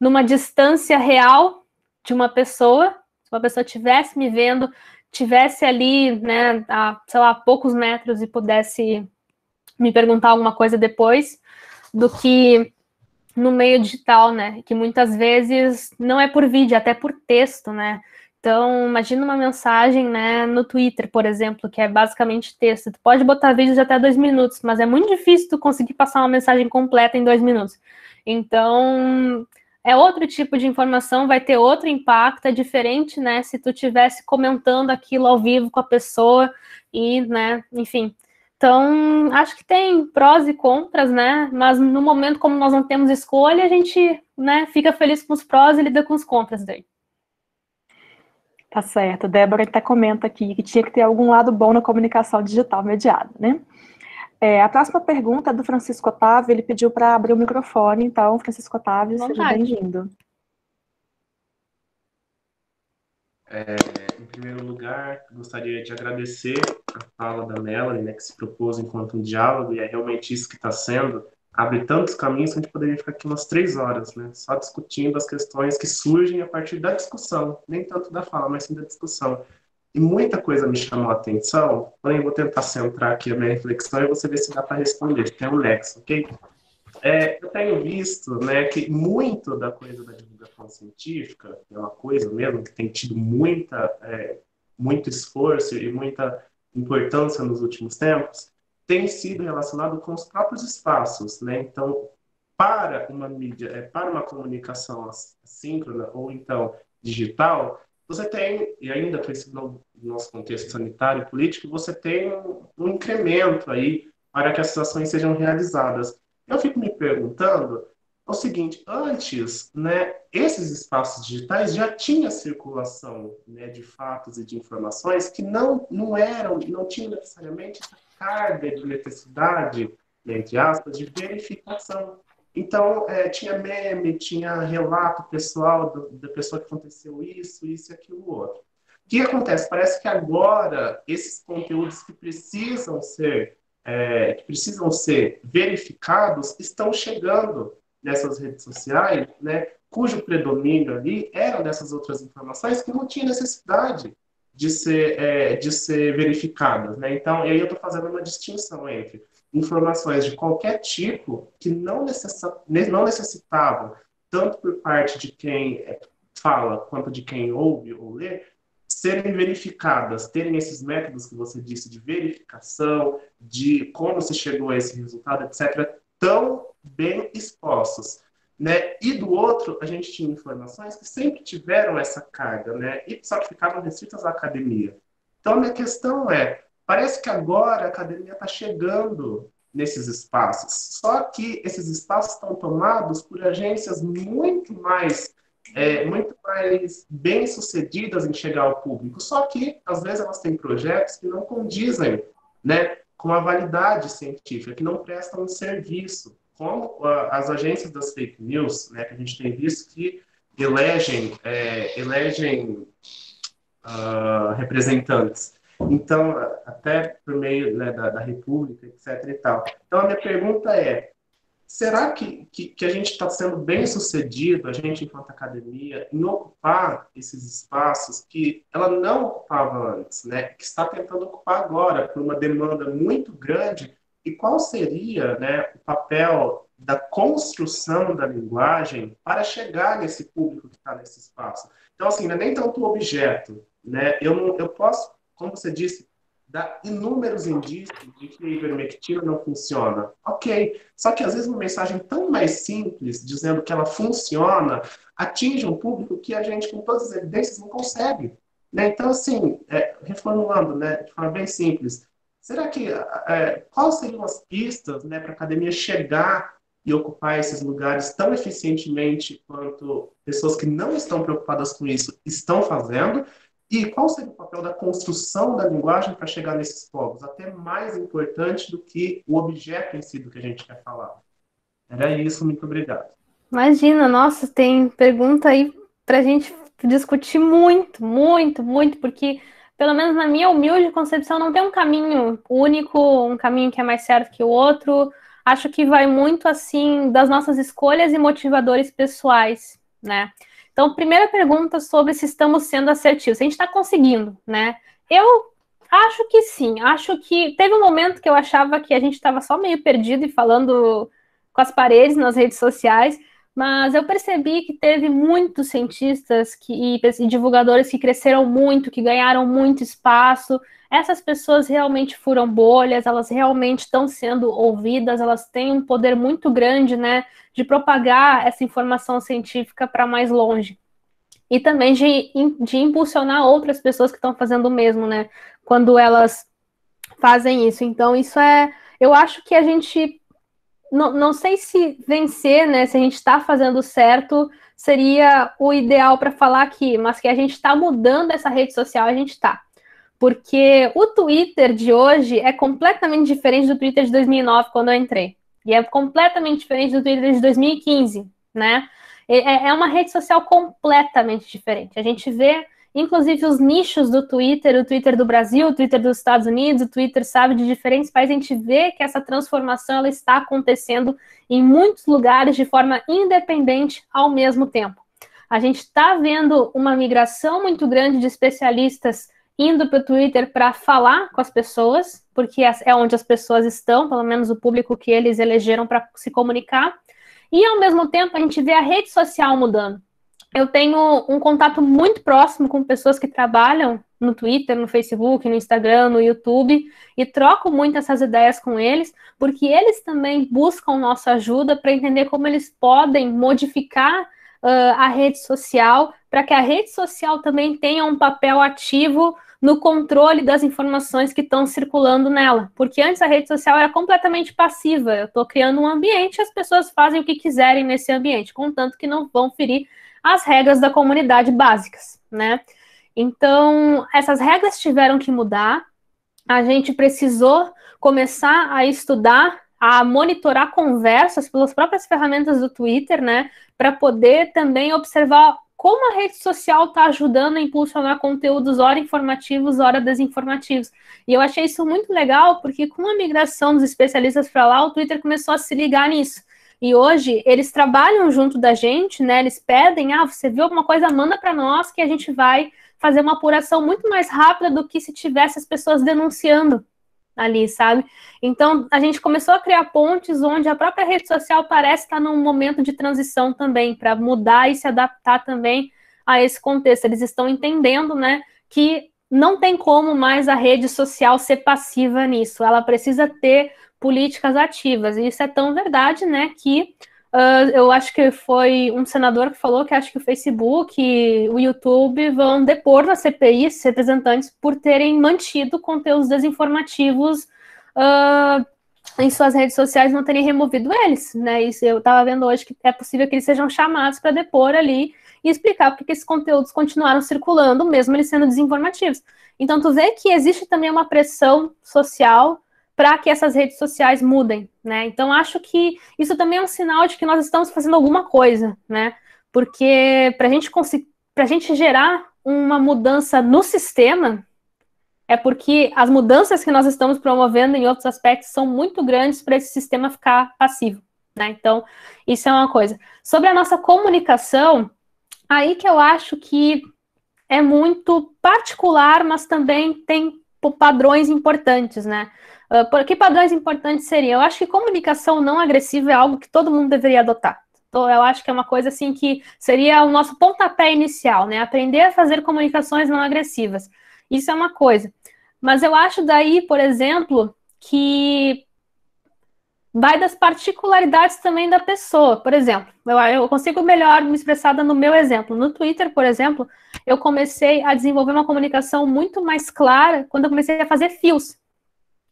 numa distância real de uma pessoa, se uma pessoa tivesse me vendo, tivesse ali, né, a, sei lá, poucos metros e pudesse me perguntar alguma coisa depois, do que no meio digital, né? Que muitas vezes não é por vídeo, é até por texto, né? Então, imagina uma mensagem né, no Twitter, por exemplo, que é basicamente texto. Tu pode botar vídeos de até dois minutos, mas é muito difícil tu conseguir passar uma mensagem completa em dois minutos. Então, é outro tipo de informação, vai ter outro impacto, é diferente, né? Se tu tivesse comentando aquilo ao vivo com a pessoa e, né, enfim. Então, acho que tem prós e contras, né? Mas no momento, como nós não temos escolha, a gente né, fica feliz com os prós e lida com os contras daí. Tá certo. Débora até tá, comenta aqui que tinha que ter algum lado bom na comunicação digital mediada, né? É, a próxima pergunta é do Francisco Otávio, ele pediu para abrir o microfone, então, Francisco Otávio, Bom seja bem-vindo. É, em primeiro lugar, gostaria de agradecer a fala da Melanie, né, que se propôs enquanto um diálogo, e é realmente isso que está sendo abre tantos caminhos que a gente poderia ficar aqui umas três horas, né? Só discutindo as questões que surgem a partir da discussão, nem tanto da fala, mas sim da discussão. E muita coisa me chamou a atenção, porém vou tentar centrar aqui a minha reflexão e você ver se dá para responder. Tem um nexo, ok? É, eu tenho visto né, que muito da coisa da divulgação científica, é uma coisa mesmo que tem tido muita, é, muito esforço e muita importância nos últimos tempos, tem sido relacionado com os próprios espaços, né? Então, para uma mídia, é, para uma comunicação assíncrona ou então digital, você tem, e ainda com esse nosso contexto sanitário e político, você tem um, um incremento aí para que essas ações sejam realizadas. Eu fico me perguntando o seguinte, antes, né, esses espaços digitais já tinha circulação né, de fatos e de informações que não, não eram, não tinham necessariamente essa carga de necessidade, né, entre aspas, de verificação. Então, é, tinha meme, tinha relato pessoal do, da pessoa que aconteceu isso, isso e aquilo outro. O que acontece? Parece que agora esses conteúdos que precisam ser é, que precisam ser verificados estão chegando nessas redes sociais, né, cujo predomínio ali eram dessas outras informações que não tinha necessidade de ser, é, de ser verificadas. Né? Então, e aí eu estou fazendo uma distinção entre informações de qualquer tipo que não, não necessitavam, tanto por parte de quem é, fala quanto de quem ouve ou lê, serem verificadas, terem esses métodos que você disse de verificação, de como se chegou a esse resultado, etc., tão bem expostos. Né? E do outro, a gente tinha informações que sempre tiveram essa carga, né? e só que ficavam restritas à academia. Então, a minha questão é, parece que agora a academia está chegando nesses espaços, só que esses espaços estão tomados por agências muito mais é, muito mais bem-sucedidas em chegar ao público. Só que, às vezes, elas têm projetos que não condizem né, com a validade científica, que não prestam um serviço com ah, as agências das fake news, né, que a gente tem visto que elegem, é, elegem uh, representantes. Então, até por meio né, da, da, República, etc. e tal. Então, a minha pergunta é: será que, que, que a gente está sendo bem sucedido, a gente enquanto academia, em ocupar esses espaços que ela não ocupava antes, né, que está tentando ocupar agora, por uma demanda muito grande e qual seria né, o papel da construção da linguagem para chegar nesse público que está nesse espaço? Então, assim, não é nem tanto o objeto. Né? Eu, não, eu posso, como você disse, dar inúmeros indícios de que a ivermectina não funciona. Ok, só que às vezes uma mensagem tão mais simples, dizendo que ela funciona, atinge um público que a gente, com todas as evidências, não consegue. Né? Então, assim, é, reformulando, né, de forma bem simples, Será que é, quais seriam as pistas né, para a academia chegar e ocupar esses lugares tão eficientemente quanto pessoas que não estão preocupadas com isso estão fazendo? E qual seria o papel da construção da linguagem para chegar nesses povos? Até mais importante do que o objeto em si do que a gente quer falar. Era isso, muito obrigado. Imagina, nossa, tem pergunta aí para a gente discutir muito, muito, muito, porque pelo menos na minha humilde concepção, não tem um caminho único, um caminho que é mais certo que o outro. Acho que vai muito assim das nossas escolhas e motivadores pessoais, né? Então, primeira pergunta sobre se estamos sendo assertivos, se a gente está conseguindo, né? Eu acho que sim, acho que teve um momento que eu achava que a gente estava só meio perdido e falando com as paredes nas redes sociais, mas eu percebi que teve muitos cientistas que, e, divulgadores que cresceram muito, que ganharam muito espaço. Essas pessoas realmente foram bolhas, elas realmente estão sendo ouvidas, elas têm um poder muito grande, né, de propagar essa informação científica para mais longe. E também de, de impulsionar outras pessoas que estão fazendo o mesmo, né, quando elas fazem isso. Então, isso é. Eu acho que a gente não, não sei se vencer, né? Se a gente está fazendo certo, seria o ideal para falar aqui, mas que a gente está mudando essa rede social, a gente está. Porque o Twitter de hoje é completamente diferente do Twitter de 2009, quando eu entrei. E é completamente diferente do Twitter de 2015, né? É, é, é uma rede social completamente diferente. A gente vê inclusive os nichos do Twitter, o Twitter do Brasil, o Twitter dos Estados Unidos, o Twitter, sabe, de diferentes países, a gente vê que essa transformação ela está acontecendo em muitos lugares de forma independente ao mesmo tempo. A gente está vendo uma migração muito grande de especialistas indo para o Twitter para falar com as pessoas, porque é onde as pessoas estão, pelo menos o público que eles elegeram para se comunicar. E ao mesmo tempo a gente vê a rede social mudando eu tenho um contato muito próximo com pessoas que trabalham no Twitter, no Facebook, no Instagram, no YouTube, e troco muito essas ideias com eles, porque eles também buscam nossa ajuda para entender como eles podem modificar uh, a rede social, para que a rede social também tenha um papel ativo no controle das informações que estão circulando nela. Porque antes a rede social era completamente passiva. Eu estou criando um ambiente, as pessoas fazem o que quiserem nesse ambiente, contanto que não vão ferir as regras da comunidade básicas, né? Então, essas regras tiveram que mudar, a gente precisou começar a estudar, a monitorar conversas pelas próprias ferramentas do Twitter, né? Para poder também observar como a rede social está ajudando a impulsionar conteúdos hora informativos, hora desinformativos. E eu achei isso muito legal, porque com a migração dos especialistas para lá, o Twitter começou a se ligar nisso. E hoje eles trabalham junto da gente, né? Eles pedem, ah, você viu alguma coisa, manda para nós que a gente vai fazer uma apuração muito mais rápida do que se tivesse as pessoas denunciando ali, sabe? Então a gente começou a criar pontes onde a própria rede social parece estar num momento de transição também para mudar e se adaptar também a esse contexto. Eles estão entendendo, né, que não tem como mais a rede social ser passiva nisso. Ela precisa ter políticas ativas. E isso é tão verdade, né, que uh, eu acho que foi um senador que falou que acho que o Facebook e o YouTube vão depor na CPI esses representantes por terem mantido conteúdos desinformativos uh, em suas redes sociais, não terem removido eles, né? Isso eu estava vendo hoje que é possível que eles sejam chamados para depor ali e explicar porque esses conteúdos continuaram circulando, mesmo eles sendo desinformativos. Então, tu vê que existe também uma pressão social para que essas redes sociais mudem, né? Então acho que isso também é um sinal de que nós estamos fazendo alguma coisa, né? Porque para a gente conseguir, para a gente gerar uma mudança no sistema, é porque as mudanças que nós estamos promovendo em outros aspectos são muito grandes para esse sistema ficar passivo, né? Então isso é uma coisa. Sobre a nossa comunicação, aí que eu acho que é muito particular, mas também tem padrões importantes, né? Uh, por, que padrões importantes seriam? Eu acho que comunicação não agressiva é algo que todo mundo deveria adotar. Então, eu acho que é uma coisa assim que seria o nosso pontapé inicial, né? Aprender a fazer comunicações não agressivas. Isso é uma coisa. Mas eu acho daí, por exemplo, que vai das particularidades também da pessoa. Por exemplo, eu, eu consigo melhor me expressar no meu exemplo. No Twitter, por exemplo, eu comecei a desenvolver uma comunicação muito mais clara quando eu comecei a fazer fios.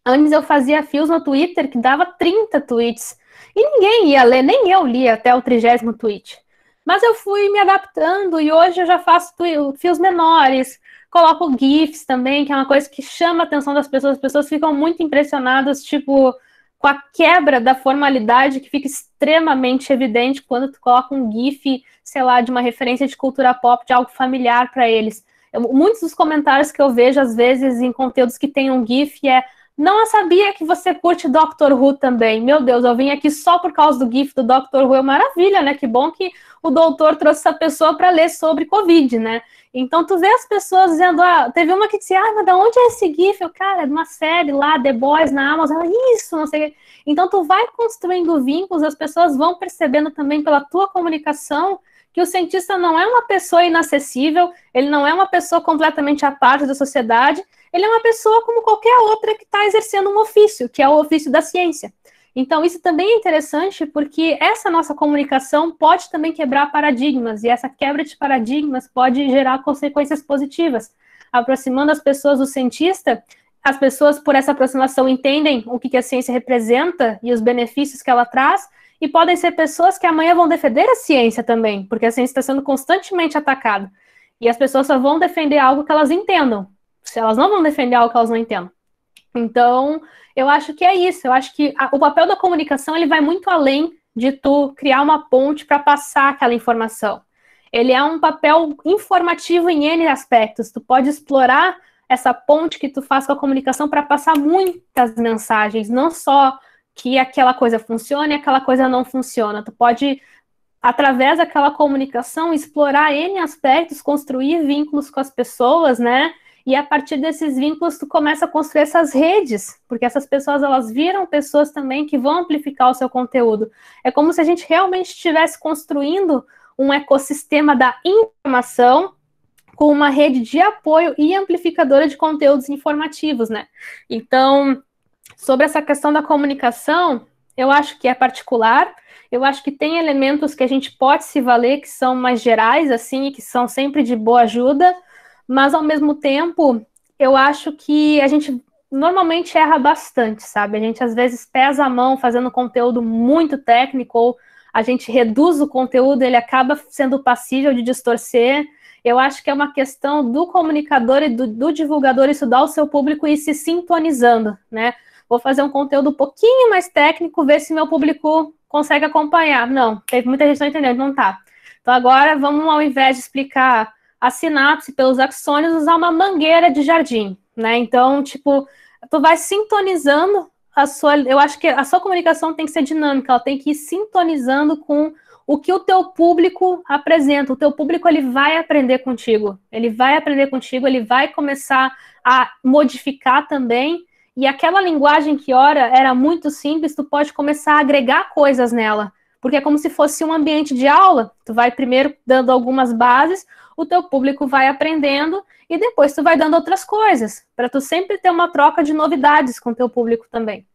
Antes eu fazia fios no Twitter que dava 30 tweets. E ninguém ia ler, nem eu lia até o trigésimo tweet. Mas eu fui me adaptando e hoje eu já faço fios menores, coloco GIFs também, que é uma coisa que chama a atenção das pessoas. As pessoas ficam muito impressionadas, tipo, com a quebra da formalidade que fica extremamente evidente quando tu coloca um GIF, sei lá, de uma referência de cultura pop, de algo familiar para eles. Eu, muitos dos comentários que eu vejo, às vezes, em conteúdos que tem um GIF é não sabia que você curte Doctor Who também. Meu Deus, eu vim aqui só por causa do GIF do Doctor Who. É maravilha, né? Que bom que o doutor trouxe essa pessoa para ler sobre Covid, né? Então tu vê as pessoas dizendo, ah, teve uma que disse, ah, mas da onde é esse GIF? Eu, cara, é de uma série lá, The Boys na Amazon. Ela, isso, não sei. Então tu vai construindo vínculos, as pessoas vão percebendo também pela tua comunicação que o cientista não é uma pessoa inacessível, ele não é uma pessoa completamente à parte da sociedade, ele é uma pessoa como qualquer outra que está exercendo um ofício, que é o ofício da ciência. Então, isso também é interessante porque essa nossa comunicação pode também quebrar paradigmas, e essa quebra de paradigmas pode gerar consequências positivas. Aproximando as pessoas do cientista, as pessoas, por essa aproximação, entendem o que, a ciência representa e os benefícios que ela traz, e podem ser pessoas que amanhã vão defender a ciência também, porque a ciência está sendo constantemente atacada. E as pessoas só vão defender algo que elas entendam. Se elas não vão defender algo que elas não entendam. Então, eu acho que é isso. Eu acho que a, o papel da comunicação ele vai muito além de tu criar uma ponte para passar aquela informação. Ele é um papel informativo em N aspectos. Tu pode explorar essa ponte que tu faz com a comunicação para passar muitas mensagens, não só que aquela coisa funciona e aquela coisa não funciona. Tu pode, através daquela comunicação, explorar N aspectos, construir vínculos com as pessoas, né? E a partir desses vínculos, tu começa a construir essas redes, porque essas pessoas, elas viram pessoas também que vão amplificar o seu conteúdo. É como se a gente realmente estivesse construindo um ecossistema da informação com uma rede de apoio e amplificadora de conteúdos informativos, né? Então, Sobre essa questão da comunicação, eu acho que é particular. Eu acho que tem elementos que a gente pode se valer que são mais gerais, assim, que são sempre de boa ajuda, mas ao mesmo tempo, eu acho que a gente normalmente erra bastante, sabe? A gente às vezes pesa a mão fazendo conteúdo muito técnico, ou a gente reduz o conteúdo, ele acaba sendo passível de distorcer. Eu acho que é uma questão do comunicador e do, do divulgador estudar o seu público e ir se sintonizando, né? vou fazer um conteúdo um pouquinho mais técnico, ver se meu público consegue acompanhar. Não, teve muita gente não entendendo, não tá. Então agora vamos, ao invés de explicar a sinapse pelos axônios, usar uma mangueira de jardim, né? Então, tipo, tu vai sintonizando a sua. Eu acho que a sua comunicação tem que ser dinâmica, ela tem que ir sintonizando com o que o teu público apresenta. O teu público ele vai aprender contigo, ele vai aprender contigo, ele vai começar a modificar também e aquela linguagem que ora era muito simples, tu pode começar a agregar coisas nela, porque é como se fosse um ambiente de aula. Tu vai primeiro dando algumas bases, o teu público vai aprendendo e depois tu vai dando outras coisas, para tu sempre ter uma troca de novidades com o teu público também.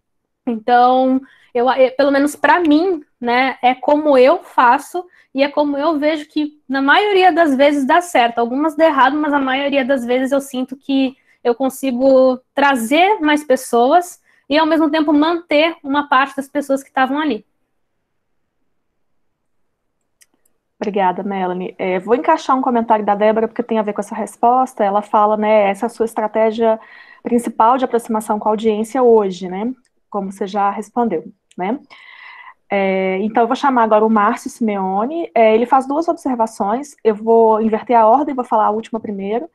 Então, eu, pelo menos para mim, né, é como eu faço e é como eu vejo que na maioria das vezes dá certo. Algumas dá errado, mas a maioria das vezes eu sinto que eu consigo trazer mais pessoas e, ao mesmo tempo, manter uma parte das pessoas que estavam ali. Obrigada, Melanie. É, vou encaixar um comentário da Débora, porque tem a ver com essa resposta. Ela fala, né, essa é a sua estratégia principal de aproximação com a audiência hoje, né? Como você já respondeu, né? É, então, eu vou chamar agora o Márcio Simeone. É, ele faz duas observações. Eu vou inverter a ordem, vou falar a última primeiro.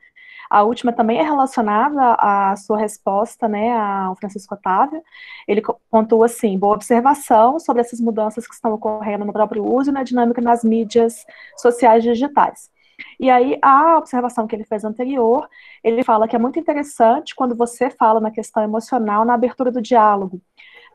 A última também é relacionada à sua resposta, né, ao Francisco Otávio. Ele pontua assim: boa observação sobre essas mudanças que estão ocorrendo no próprio uso e na dinâmica nas mídias sociais digitais. E aí, a observação que ele fez anterior, ele fala que é muito interessante quando você fala na questão emocional na abertura do diálogo.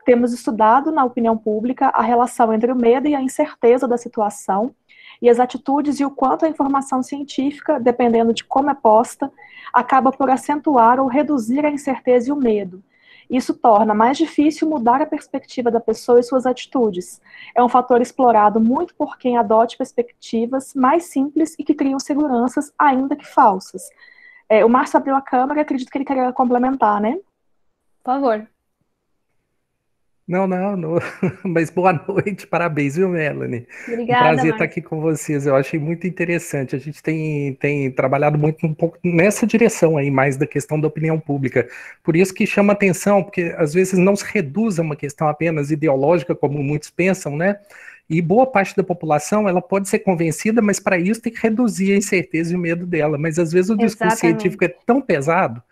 Temos estudado na opinião pública a relação entre o medo e a incerteza da situação e as atitudes e o quanto a informação científica, dependendo de como é posta, acaba por acentuar ou reduzir a incerteza e o medo. Isso torna mais difícil mudar a perspectiva da pessoa e suas atitudes. É um fator explorado muito por quem adote perspectivas mais simples e que criam seguranças, ainda que falsas. É, o Márcio abriu a câmera, acredito que ele queria complementar, né? Por favor. Não, não, não. mas boa noite, parabéns, viu, Melanie? Obrigada. Um prazer Marcos. estar aqui com vocês. Eu achei muito interessante. A gente tem, tem trabalhado muito um pouco nessa direção aí, mais da questão da opinião pública. Por isso que chama atenção, porque às vezes não se reduz a uma questão apenas ideológica, como muitos pensam, né? E boa parte da população, ela pode ser convencida, mas para isso tem que reduzir a incerteza e o medo dela. Mas às vezes o discurso Exatamente. científico é tão pesado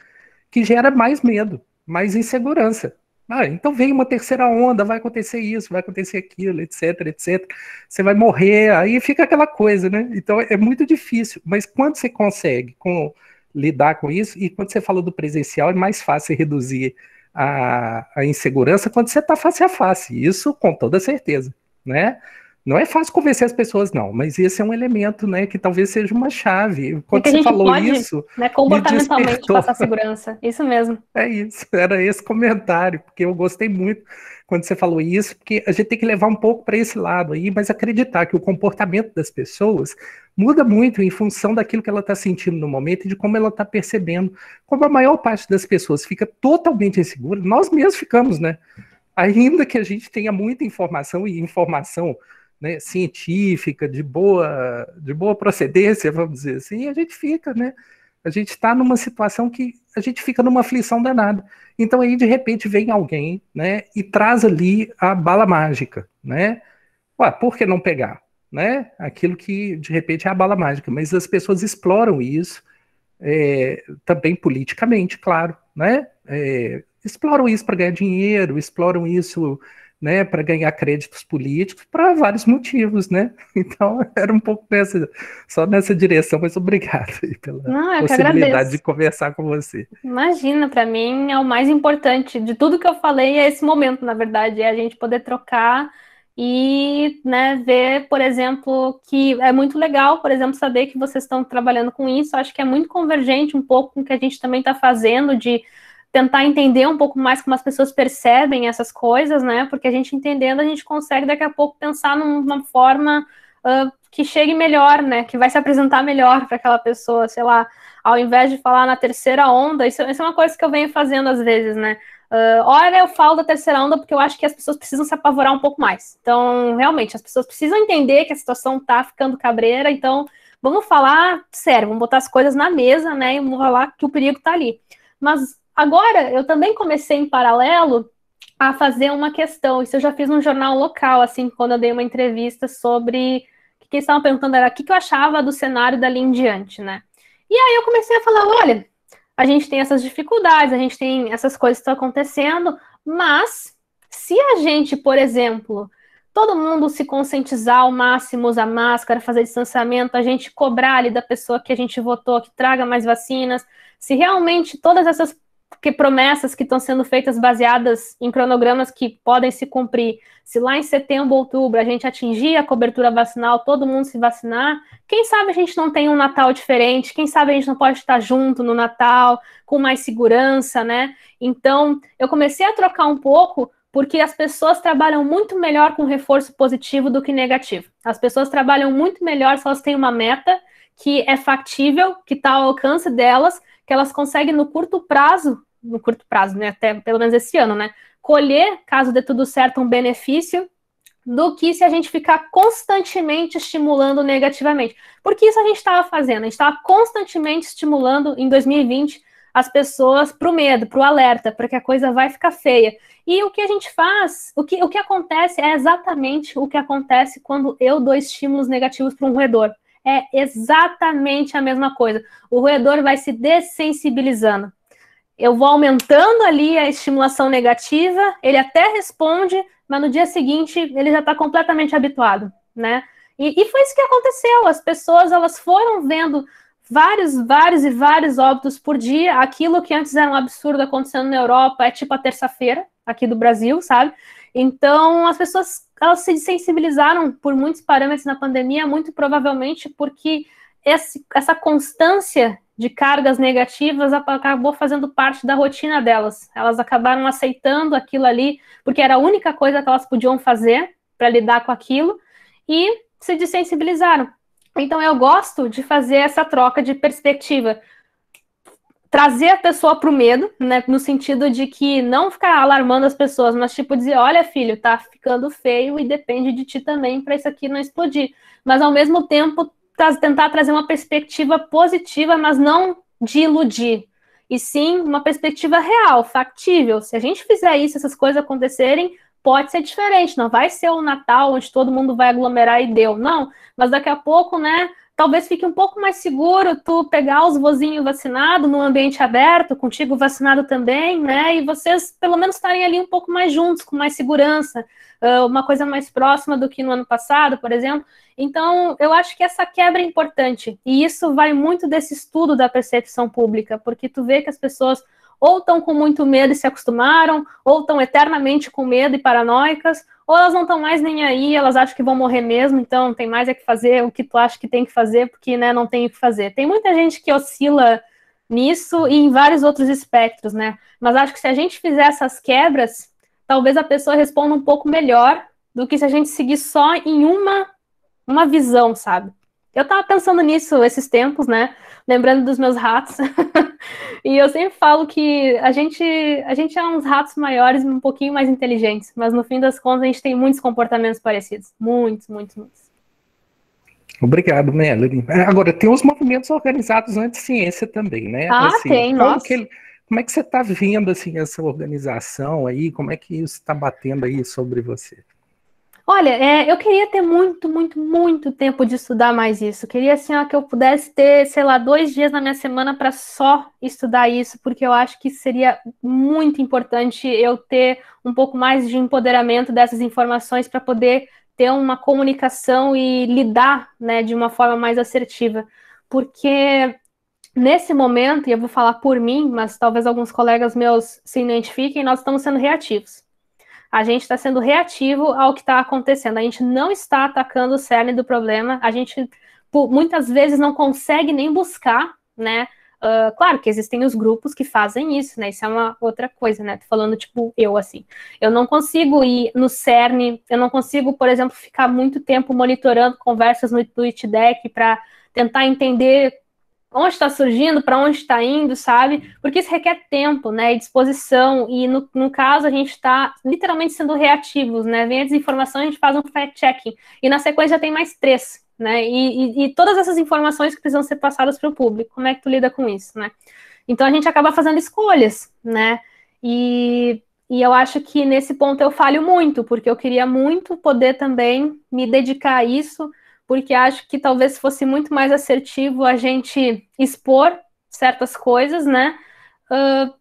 que gera mais medo, mais insegurança. Ah, então vem uma terceira onda, vai acontecer isso, vai acontecer aquilo, etc, etc. Você vai morrer, aí fica aquela coisa, né? Então é muito difícil, mas quando você consegue com, lidar com isso, e quando você fala do presencial, é mais fácil reduzir a, a insegurança quando você está face a face, isso com toda certeza, né? Não é fácil convencer as pessoas, não, mas esse é um elemento, né, que talvez seja uma chave. Quando você falou pode, isso, né, comportamentalmente passar segurança. Isso mesmo. É isso, era esse comentário, porque eu gostei muito quando você falou isso, porque a gente tem que levar um pouco para esse lado aí, mas acreditar que o comportamento das pessoas muda muito em função daquilo que ela está sentindo no momento e de como ela está percebendo. Como a maior parte das pessoas fica totalmente insegura, nós mesmos ficamos, né? Ainda que a gente tenha muita informação e informação né, científica, de boa, de boa procedência, vamos dizer assim, e a gente fica, né? A gente está numa situação que a gente fica numa aflição danada. Então aí de repente vem alguém, né, e traz ali a bala mágica, né? Ué, por que não pegar, né? Aquilo que de repente é a bala mágica, mas as pessoas exploram isso é, também politicamente, claro, né? É, exploram isso para ganhar dinheiro, exploram isso né, para ganhar créditos políticos, para vários motivos, né? Então era um pouco nessa, só nessa direção, mas obrigado pela Não, possibilidade de conversar com você. Imagina, para mim é o mais importante de tudo que eu falei é esse momento, na verdade, é a gente poder trocar e né, ver, por exemplo, que é muito legal, por exemplo, saber que vocês estão trabalhando com isso. Acho que é muito convergente um pouco com o que a gente também está fazendo de tentar entender um pouco mais como as pessoas percebem essas coisas, né? Porque a gente entendendo, a gente consegue daqui a pouco pensar numa forma uh, que chegue melhor, né? Que vai se apresentar melhor para aquela pessoa, sei lá, ao invés de falar na terceira onda, isso, isso é uma coisa que eu venho fazendo às vezes, né? Uh, olha, eu falo da terceira onda porque eu acho que as pessoas precisam se apavorar um pouco mais. Então, realmente, as pessoas precisam entender que a situação tá ficando cabreira, então vamos falar sério, vamos botar as coisas na mesa, né? E vamos falar que o perigo tá ali. Mas Agora, eu também comecei em paralelo a fazer uma questão. Isso eu já fiz num jornal local, assim, quando eu dei uma entrevista sobre. que Quem estava perguntando era o que eu achava do cenário dali em diante, né? E aí eu comecei a falar: olha, a gente tem essas dificuldades, a gente tem essas coisas que estão acontecendo, mas se a gente, por exemplo, todo mundo se conscientizar ao máximo, usar máscara, fazer distanciamento, a gente cobrar ali da pessoa que a gente votou que traga mais vacinas, se realmente todas essas que promessas que estão sendo feitas baseadas em cronogramas que podem se cumprir. Se lá em setembro, outubro, a gente atingir a cobertura vacinal, todo mundo se vacinar, quem sabe a gente não tem um Natal diferente, quem sabe a gente não pode estar junto no Natal, com mais segurança, né? Então, eu comecei a trocar um pouco, porque as pessoas trabalham muito melhor com reforço positivo do que negativo. As pessoas trabalham muito melhor se elas têm uma meta que é factível, que está ao alcance delas, que elas conseguem no curto prazo, no curto prazo, né, até pelo menos esse ano, né, colher, caso dê tudo certo, um benefício do que se a gente ficar constantemente estimulando negativamente. Porque isso a gente estava fazendo, a gente estava constantemente estimulando em 2020 as pessoas para o medo, para o alerta, para que a coisa vai ficar feia. E o que a gente faz, o que, o que acontece é exatamente o que acontece quando eu dou estímulos negativos para um roedor é exatamente a mesma coisa. O roedor vai se dessensibilizando. Eu vou aumentando ali a estimulação negativa, ele até responde, mas no dia seguinte ele já está completamente habituado, né? E, e, foi isso que aconteceu. As pessoas elas foram vendo vários, vários e vários óbitos por dia. Aquilo que antes era um absurdo acontecendo na Europa é tipo a terça-feira aqui do Brasil, sabe? Então, as pessoas elas se sensibilizaram por muitos parâmetros na pandemia, muito provavelmente porque esse, essa constância de cargas negativas acabou fazendo parte da rotina delas. Elas acabaram aceitando aquilo ali, porque era a única coisa que elas podiam fazer para lidar com aquilo, e se desensibilizaram. Então, eu gosto de fazer essa troca de perspectiva trazer a pessoa para o medo, né? No sentido de que não ficar alarmando as pessoas, mas tipo dizer, olha, filho, tá ficando feio e depende de ti também para isso aqui não explodir. Mas ao mesmo tempo tra tentar trazer uma perspectiva positiva, mas não de iludir. E sim uma perspectiva real, factível. Se a gente fizer isso, essas coisas acontecerem, pode ser diferente. Não vai ser o Natal onde todo mundo vai aglomerar e deu, não. Mas daqui a pouco, né? talvez fique um pouco mais seguro tu pegar os vozinhos vacinados num ambiente aberto, contigo vacinado também, né? E vocês pelo menos estarem ali um pouco mais juntos, com mais segurança, uma coisa mais próxima do que no ano passado, por exemplo. Então, eu acho que essa quebra é importante. E isso vai muito desse estudo da percepção pública, porque tu vê que as pessoas ou estão com muito medo e se acostumaram, ou estão eternamente com medo e paranoicas, ou elas não estão mais nem aí, elas acham que vão morrer mesmo, então tem mais é que fazer o que tu acha que tem que fazer, porque né, não tem o que fazer. Tem muita gente que oscila nisso e em vários outros espectros, né? Mas acho que se a gente fizer essas quebras, talvez a pessoa responda um pouco melhor do que se a gente seguir só em uma, uma visão, sabe? Eu tava pensando nisso esses tempos, né? Lembrando dos meus ratos. e eu sempre falo que a gente, a gente é uns ratos maiores, um pouquinho mais inteligentes, mas no fim das contas a gente tem muitos comportamentos parecidos. Muitos, muitos, muitos. Obrigado, Melanie. É, agora, tem os movimentos organizados anti-ciência também, né? Ah, assim, tem, nossa. Que, como é que você está vendo, assim, essa organização aí? Como é que isso está batendo aí sobre você? Olha, é, eu queria ter muito, muito, muito tempo de estudar mais isso. Queria assim ó, que eu pudesse ter, sei lá, dois dias na minha semana para só estudar isso, porque eu acho que seria muito importante eu ter um pouco mais de empoderamento dessas informações para poder ter uma comunicação e lidar, né, de uma forma mais assertiva. Porque nesse momento, e eu vou falar por mim, mas talvez alguns colegas meus se identifiquem, nós estamos sendo reativos a gente está sendo reativo ao que está acontecendo. A gente não está atacando o cerne do problema. A gente muitas vezes não consegue nem buscar, né? Uh, claro que existem os grupos que fazem isso, né? Isso é uma outra coisa, né? Tô falando, tipo, eu assim. Eu não consigo ir no cerne, eu não consigo, por exemplo, ficar muito tempo monitorando conversas no TweetDeck para tentar entender onde está surgindo, para onde está indo, sabe? Porque isso requer tempo, né? E disposição. E no, no caso, a gente está literalmente sendo reativos, né? Vem a desinformação, a gente faz um fact-checking. E na sequência já tem mais três, né? E, e, e todas essas informações que precisam ser passadas para o público. Como é que tu lida com isso, né? Então a gente acaba fazendo escolhas, né? E, e eu acho que nesse ponto eu falho muito, porque eu queria muito poder também me dedicar a isso porque acho que talvez fosse muito mais assertivo a gente expor certas coisas, né? Uh,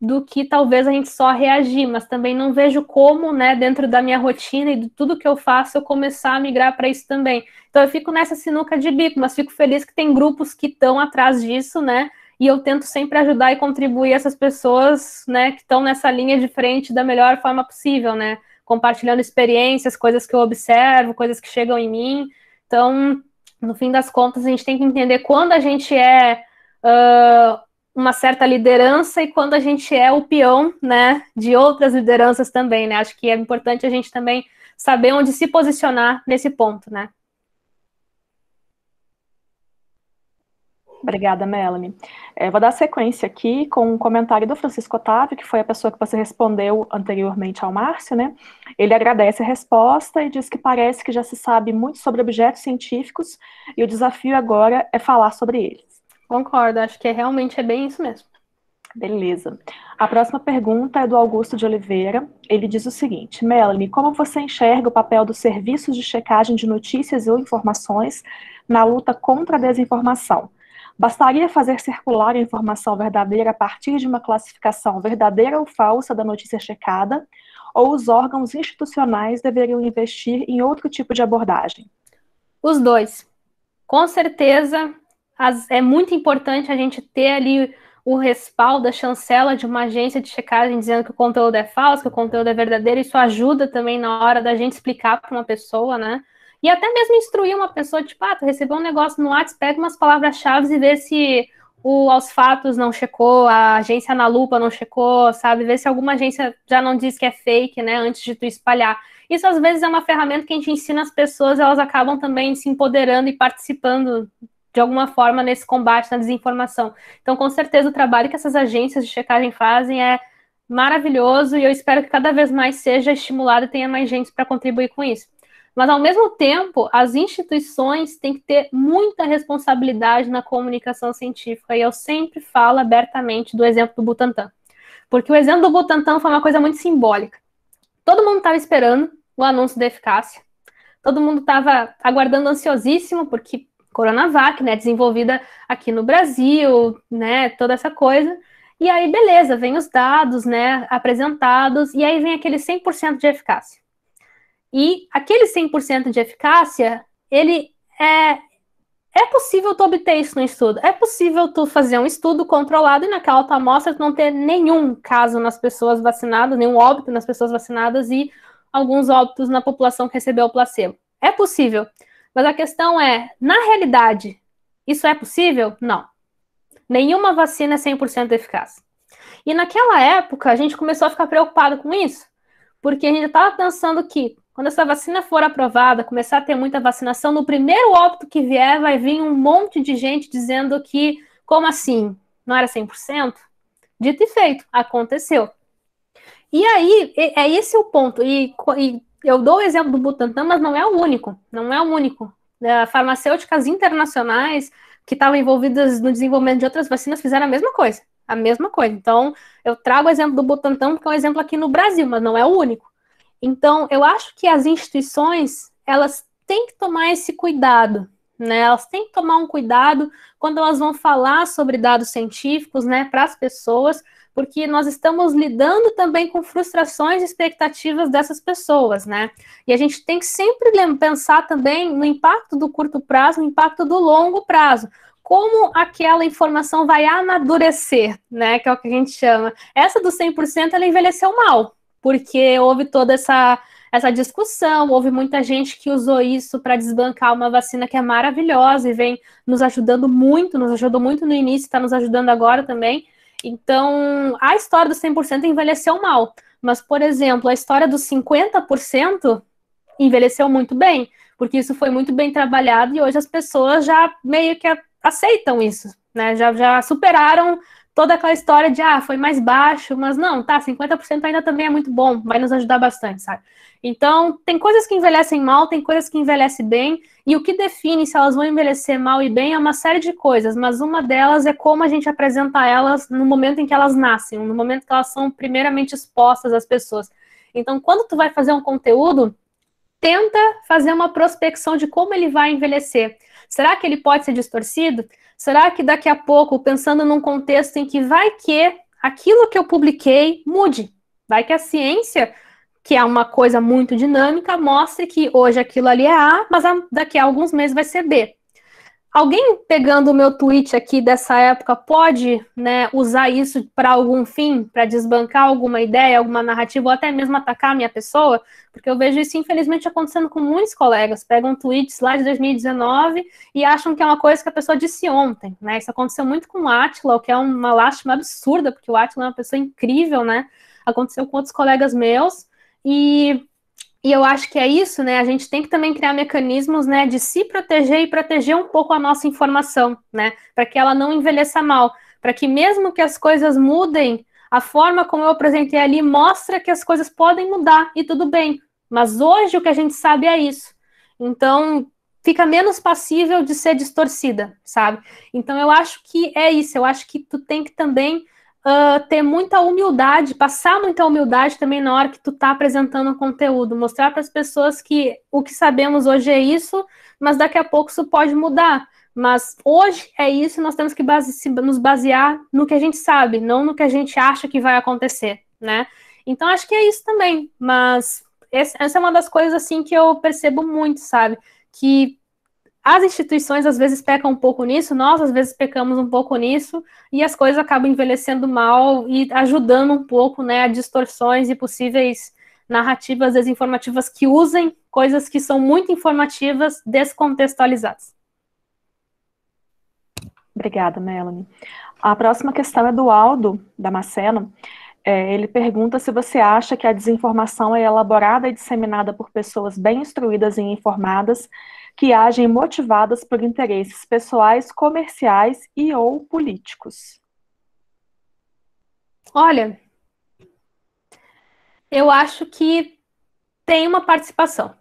do que talvez a gente só reagir, mas também não vejo como, né, dentro da minha rotina e de tudo que eu faço, eu começar a migrar para isso também. Então eu fico nessa sinuca de bico, mas fico feliz que tem grupos que estão atrás disso, né? E eu tento sempre ajudar e contribuir essas pessoas, né, que estão nessa linha de frente da melhor forma possível, né? Compartilhando experiências, coisas que eu observo, coisas que chegam em mim. Então, no fim das contas, a gente tem que entender quando a gente é uh, uma certa liderança e quando a gente é o peão, né, de outras lideranças também, né? Acho que é importante a gente também saber onde se posicionar nesse ponto, né? Obrigada, Melanie. É, vou dar sequência aqui com um comentário do Francisco Otávio, que foi a pessoa que você respondeu anteriormente ao Márcio, né? Ele agradece a resposta e diz que parece que já se sabe muito sobre objetos científicos e o desafio agora é falar sobre eles. Concordo, acho que é, realmente é bem isso mesmo. Beleza. A próxima pergunta é do Augusto de Oliveira. Ele diz o seguinte: Melanie, como você enxerga o papel dos serviços de checagem de notícias ou informações na luta contra a desinformação? Bastaria fazer circular a informação verdadeira a partir de uma classificação verdadeira ou falsa da notícia checada, ou os órgãos institucionais deveriam investir em outro tipo de abordagem? Os dois. Com certeza, as, é muito importante a gente ter ali o respaldo, a chancela de uma agência de checagem dizendo que o conteúdo é falso, que o conteúdo é verdadeiro. Isso ajuda também na hora da gente explicar para uma pessoa, né? E até mesmo instruir uma pessoa, tipo, ah, tu recebeu um negócio no WhatsApp, pega umas palavras-chave e vê se o Aos Fatos não checou, a agência na lupa não checou, sabe? Ver se alguma agência já não diz que é fake, né? Antes de tu espalhar. Isso às vezes é uma ferramenta que a gente ensina as pessoas, elas acabam também se empoderando e participando de alguma forma nesse combate na desinformação. Então, com certeza, o trabalho que essas agências de checagem fazem é maravilhoso e eu espero que cada vez mais seja estimulado e tenha mais gente para contribuir com isso. Mas, ao mesmo tempo, as instituições têm que ter muita responsabilidade na comunicação científica, e eu sempre falo abertamente do exemplo do Butantan. Porque o exemplo do Butantan foi uma coisa muito simbólica. Todo mundo estava esperando o anúncio da eficácia, todo mundo estava aguardando ansiosíssimo, porque Coronavac, né, desenvolvida aqui no Brasil, né, toda essa coisa. E aí, beleza, vem os dados, né, apresentados, e aí vem aquele 100% de eficácia. E aquele 100% de eficácia, ele é, é possível tu obter isso no estudo. É possível tu fazer um estudo controlado e naquela tua amostra tu não ter nenhum caso nas pessoas vacinadas, nenhum óbito nas pessoas vacinadas e alguns óbitos na população que recebeu o placebo. É possível. Mas a questão é, na realidade, isso é possível? Não. Nenhuma vacina é 100% eficaz. E naquela época, a gente começou a ficar preocupado com isso, porque a gente estava pensando que quando essa vacina for aprovada, começar a ter muita vacinação, no primeiro óbito que vier, vai vir um monte de gente dizendo que, como assim? Não era 100%? Dito e feito, aconteceu. E aí, é esse o ponto. E, e eu dou o exemplo do Butantan, mas não é o único. Não é o único. É, farmacêuticas internacionais que estavam envolvidas no desenvolvimento de outras vacinas fizeram a mesma coisa. A mesma coisa. Então, eu trago o exemplo do Butantan, que é um exemplo aqui no Brasil, mas não é o único. Então, eu acho que as instituições, elas têm que tomar esse cuidado, né? Elas têm que tomar um cuidado quando elas vão falar sobre dados científicos, né, para as pessoas, porque nós estamos lidando também com frustrações e expectativas dessas pessoas, né? E a gente tem que sempre pensar também no impacto do curto prazo, no impacto do longo prazo, como aquela informação vai amadurecer, né? Que é o que a gente chama. Essa do 100% ela envelheceu mal, porque houve toda essa, essa discussão, houve muita gente que usou isso para desbancar uma vacina que é maravilhosa e vem nos ajudando muito, nos ajudou muito no início, está nos ajudando agora também. Então, a história dos 100% envelheceu mal, mas, por exemplo, a história dos 50% envelheceu muito bem, porque isso foi muito bem trabalhado e hoje as pessoas já meio que aceitam isso, né? Já, já superaram toda aquela história de, ah, foi mais baixo, mas não, tá, 50% ainda também é muito bom, vai nos ajudar bastante, sabe? Então, tem coisas que envelhecem mal, tem coisas que envelhecem bem, e o que define se elas vão envelhecer mal e bem é uma série de coisas, mas uma delas é como a gente apresenta elas no momento em que elas nascem, no momento que elas são primeiramente expostas às pessoas. Então, quando tu vai fazer um conteúdo, tenta fazer uma prospecção de como ele vai envelhecer. Será que ele pode ser distorcido? Será que daqui a pouco, pensando num contexto em que vai que aquilo que eu publiquei mude? Vai que a ciência, que é uma coisa muito dinâmica, mostre que hoje aquilo ali é A, mas daqui a alguns meses vai ser B. Alguém pegando o meu tweet aqui dessa época pode né, usar isso para algum fim, para desbancar alguma ideia, alguma narrativa, ou até mesmo atacar a minha pessoa? Porque eu vejo isso, infelizmente, acontecendo com muitos colegas. Pegam tweets lá de 2019 e acham que é uma coisa que a pessoa disse ontem. Né? Isso aconteceu muito com o Atila, o que é uma lástima absurda, porque o Atila é uma pessoa incrível, né? Aconteceu com outros colegas meus. E e eu acho que é isso, né? A gente tem que também criar mecanismos, né, de se proteger e proteger um pouco a nossa informação, né, para que ela não envelheça mal, para que mesmo que as coisas mudem, a forma como eu apresentei ali mostra que as coisas podem mudar e tudo bem. Mas hoje o que a gente sabe é isso. Então, fica menos passível de ser distorcida, sabe? Então eu acho que é isso, eu acho que tu tem que também ah, ter muita humildade, passar muita humildade também na hora que tu tá apresentando o conteúdo, mostrar para as pessoas que o que sabemos hoje é isso, mas daqui a pouco isso pode mudar. Mas hoje é isso, nós temos que base nos basear no que a gente sabe, não no que a gente acha que vai acontecer, né? Então acho que é isso também, mas essa é uma das coisas assim que eu percebo muito, sabe? Que as instituições às vezes pecam um pouco nisso, nós às vezes pecamos um pouco nisso, e as coisas acabam envelhecendo mal e ajudando um pouco né, a distorções e possíveis narrativas desinformativas que usem coisas que são muito informativas descontextualizadas. Obrigada, Melanie. A próxima questão é do Aldo da É, ele pergunta se você acha que a desinformação é elaborada e disseminada por pessoas bem instruídas e informadas que agem motivadas por interesses pessoais, comerciais e ou políticos? Olha, eu acho que tem uma participação.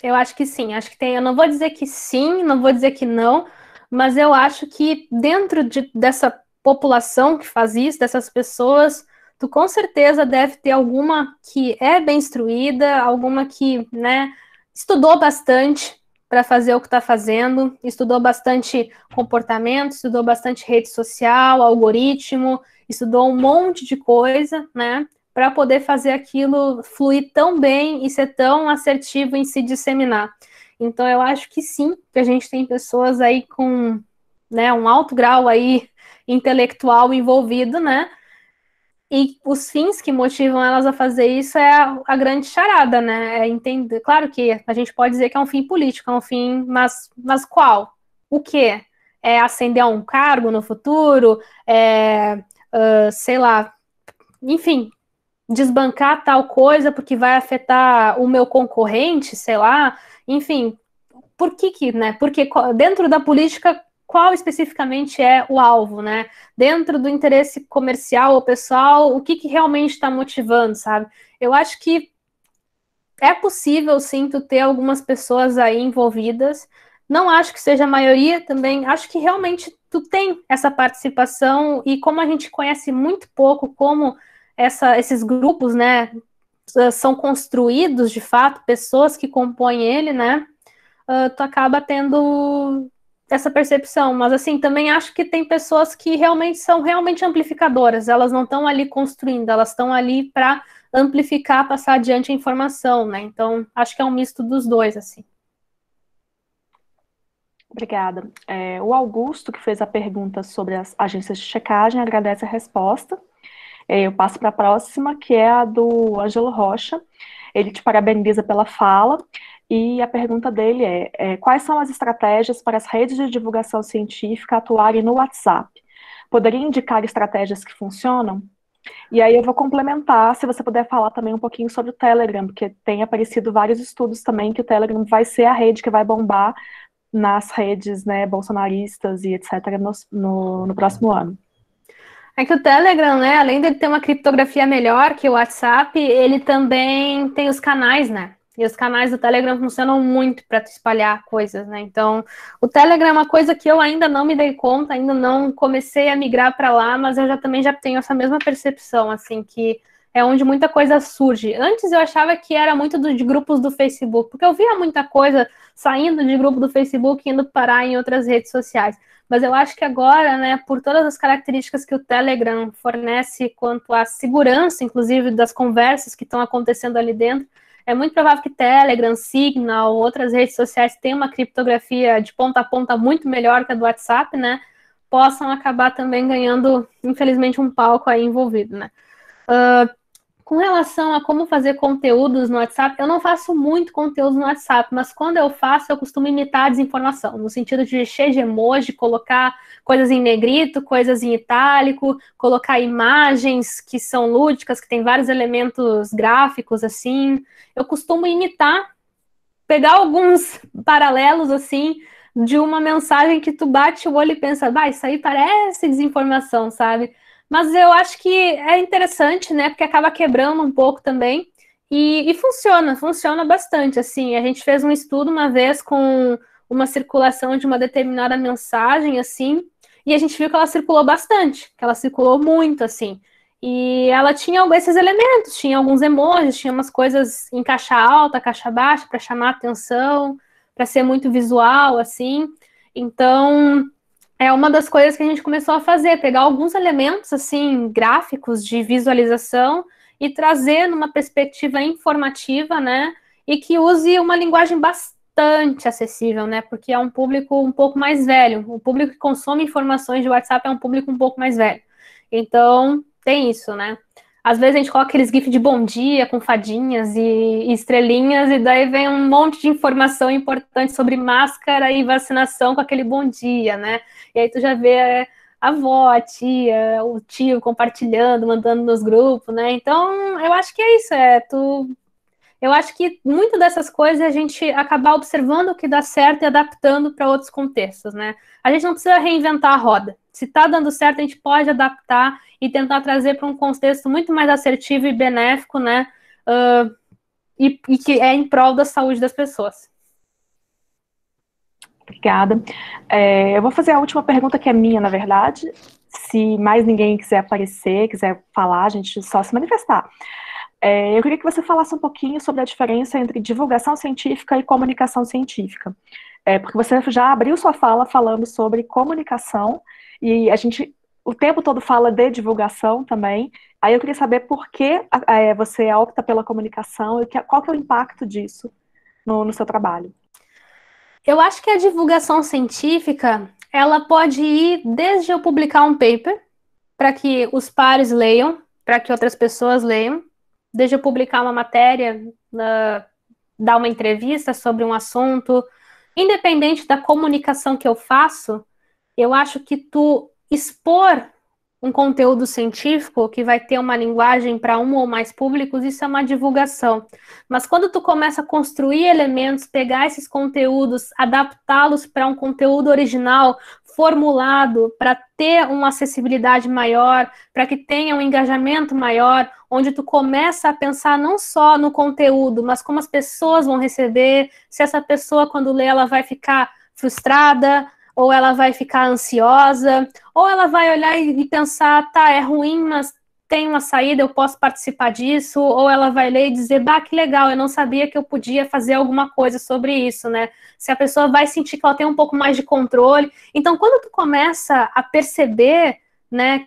Eu acho que sim, acho que tem. Eu não vou dizer que sim, não vou dizer que não, mas eu acho que dentro de, dessa população que faz isso, dessas pessoas, tu com certeza deve ter alguma que é bem instruída, alguma que, né, estudou bastante, para fazer o que está fazendo, estudou bastante comportamento, estudou bastante rede social, algoritmo, estudou um monte de coisa, né? Para poder fazer aquilo fluir tão bem e ser tão assertivo em se disseminar. Então, eu acho que sim, que a gente tem pessoas aí com né, um alto grau aí intelectual envolvido, né? E os fins que motivam elas a fazer isso é a, a grande charada, né? É entender. Claro que a gente pode dizer que é um fim político, é um fim, mas, mas qual? O quê? É ascender a um cargo no futuro? É, uh, sei lá. Enfim, desbancar tal coisa porque vai afetar o meu concorrente, sei lá. Enfim, por que que, né? Porque dentro da política, qual especificamente é o alvo, né? Dentro do interesse comercial ou pessoal, o que, que realmente está motivando, sabe? Eu acho que é possível, sim, tu ter algumas pessoas aí envolvidas. Não acho que seja a maioria também. Acho que realmente tu tem essa participação e como a gente conhece muito pouco como essa, esses grupos, né, são construídos de fato, pessoas que compõem ele, né, uh, tu acaba tendo essa percepção, mas assim, também acho que tem pessoas que realmente são realmente amplificadoras, elas não estão ali construindo, elas estão ali para amplificar, passar adiante a informação, né? Então, acho que é um misto dos dois, assim. Obrigada. É, o Augusto, que fez a pergunta sobre as agências de checagem, agradece a resposta. É, eu passo para a próxima, que é a do Ângelo Rocha. Ele te parabeniza pela fala e a pergunta dele é, é quais são as estratégias para as redes de divulgação científica atuarem no WhatsApp? Poderia indicar estratégias que funcionam? E aí eu vou complementar, se você puder falar também um pouquinho sobre o Telegram, porque tem aparecido vários estudos também que o Telegram vai ser a rede que vai bombar nas redes né, bolsonaristas e etc. No, no, no, próximo ano. É que o Telegram, né, além de ter uma criptografia melhor que o WhatsApp, ele também tem os canais, né? E os canais do Telegram funcionam muito para espalhar coisas, né? Então, o Telegram é uma coisa que eu ainda não me dei conta, ainda não comecei a migrar para lá, mas eu já também já tenho essa mesma percepção, assim, que é onde muita coisa surge. Antes eu achava que era muito dos de grupos do Facebook, porque eu via muita coisa saindo de grupo do Facebook e indo parar em outras redes sociais. Mas eu acho que agora, né, por todas as características que o Telegram fornece quanto à segurança, inclusive das conversas que estão acontecendo ali dentro, é muito provável que Telegram, Signal, outras redes sociais que têm uma criptografia de ponta a ponta muito melhor que a do WhatsApp, né? Possam acabar também ganhando, infelizmente, um palco aí envolvido, né? Uh, com relação a como fazer conteúdos no WhatsApp, eu não faço muito conteúdo no WhatsApp, mas quando eu faço, eu costumo imitar a desinformação, no sentido de cheio de emoji, colocar coisas em negrito, coisas em itálico, colocar imagens que são lúdicas, que tem vários elementos gráficos assim. Eu costumo imitar, pegar alguns paralelos assim, de uma mensagem que tu bate o olho e pensa, vai, ah, isso aí parece desinformação, sabe? Mas eu acho que é interessante, né? Porque acaba quebrando um pouco também. E, e, funciona, funciona bastante. Assim, a gente fez um estudo uma vez com uma circulação de uma determinada mensagem, assim, e a gente viu que ela circulou bastante, que ela circulou muito, assim. E ela tinha esses elementos, tinha alguns emojis, tinha umas coisas em caixa alta, caixa baixa, para chamar atenção, para ser muito visual, assim. Então, é uma das coisas que a gente começou a fazer, pegar alguns elementos assim gráficos de visualização e trazer numa perspectiva informativa, né? E que use uma linguagem bastante acessível, né? Porque é um público um pouco mais velho. O público que consome informações de WhatsApp é um público um pouco mais velho. Então, tem isso, né? Às vezes a gente coloca aqueles GIFs de bom dia com fadinhas e, e estrelinhas, e daí vem um monte de informação importante sobre máscara e vacinação com aquele bom dia, né? E aí tu já vê é, a avó, a tia, o tio compartilhando, mandando nos grupos, né? Então, eu acho que é isso, é tu eu acho que muitas dessas coisas é a gente acabar observando o que dá certo e adaptando para outros contextos, né? A gente não precisa reinventar a roda. Se está dando certo, a gente pode adaptar e tentar trazer para um contexto muito mais assertivo e benéfico, né? Uh, e, e que é em prol da saúde das pessoas. Obrigada. É, eu vou fazer a última pergunta, que é minha, na verdade. Se mais ninguém quiser aparecer, quiser falar, a gente só se manifestar. É, eu queria que você falasse um pouquinho sobre a diferença entre divulgação científica e comunicação científica. É, porque você já abriu sua fala falando sobre comunicação e a gente o tempo todo fala de divulgação também. Aí eu queria saber por que é, você opta pela comunicação e que, qual que é o impacto disso no, no seu trabalho. Eu acho que a divulgação científica ela pode ir desde eu publicar um paper para que os pares leiam, para que outras pessoas leiam, desde eu publicar uma matéria, uh, dar uma entrevista sobre um assunto, independente da comunicação que eu faço, eu acho que tu expor um conteúdo científico que vai ter uma linguagem para um ou mais públicos, isso é uma divulgação. Mas quando tu começa a construir elementos, pegar esses conteúdos, adaptá-los para um conteúdo original, formulado para ter uma acessibilidade maior, para que tenha um engajamento maior, onde tu começa a pensar não só no conteúdo, mas como as pessoas vão receber, se essa pessoa quando lê ela vai ficar frustrada, ou ela vai ficar ansiosa, ou ela vai olhar e pensar, tá, é ruim, mas tem uma saída, eu posso participar disso, ou ela vai ler e dizer, bah, que legal, eu não sabia que eu podia fazer alguma coisa sobre isso, né? Se a pessoa vai sentir que ela tem um pouco mais de controle. Então, quando tu começa a perceber, né,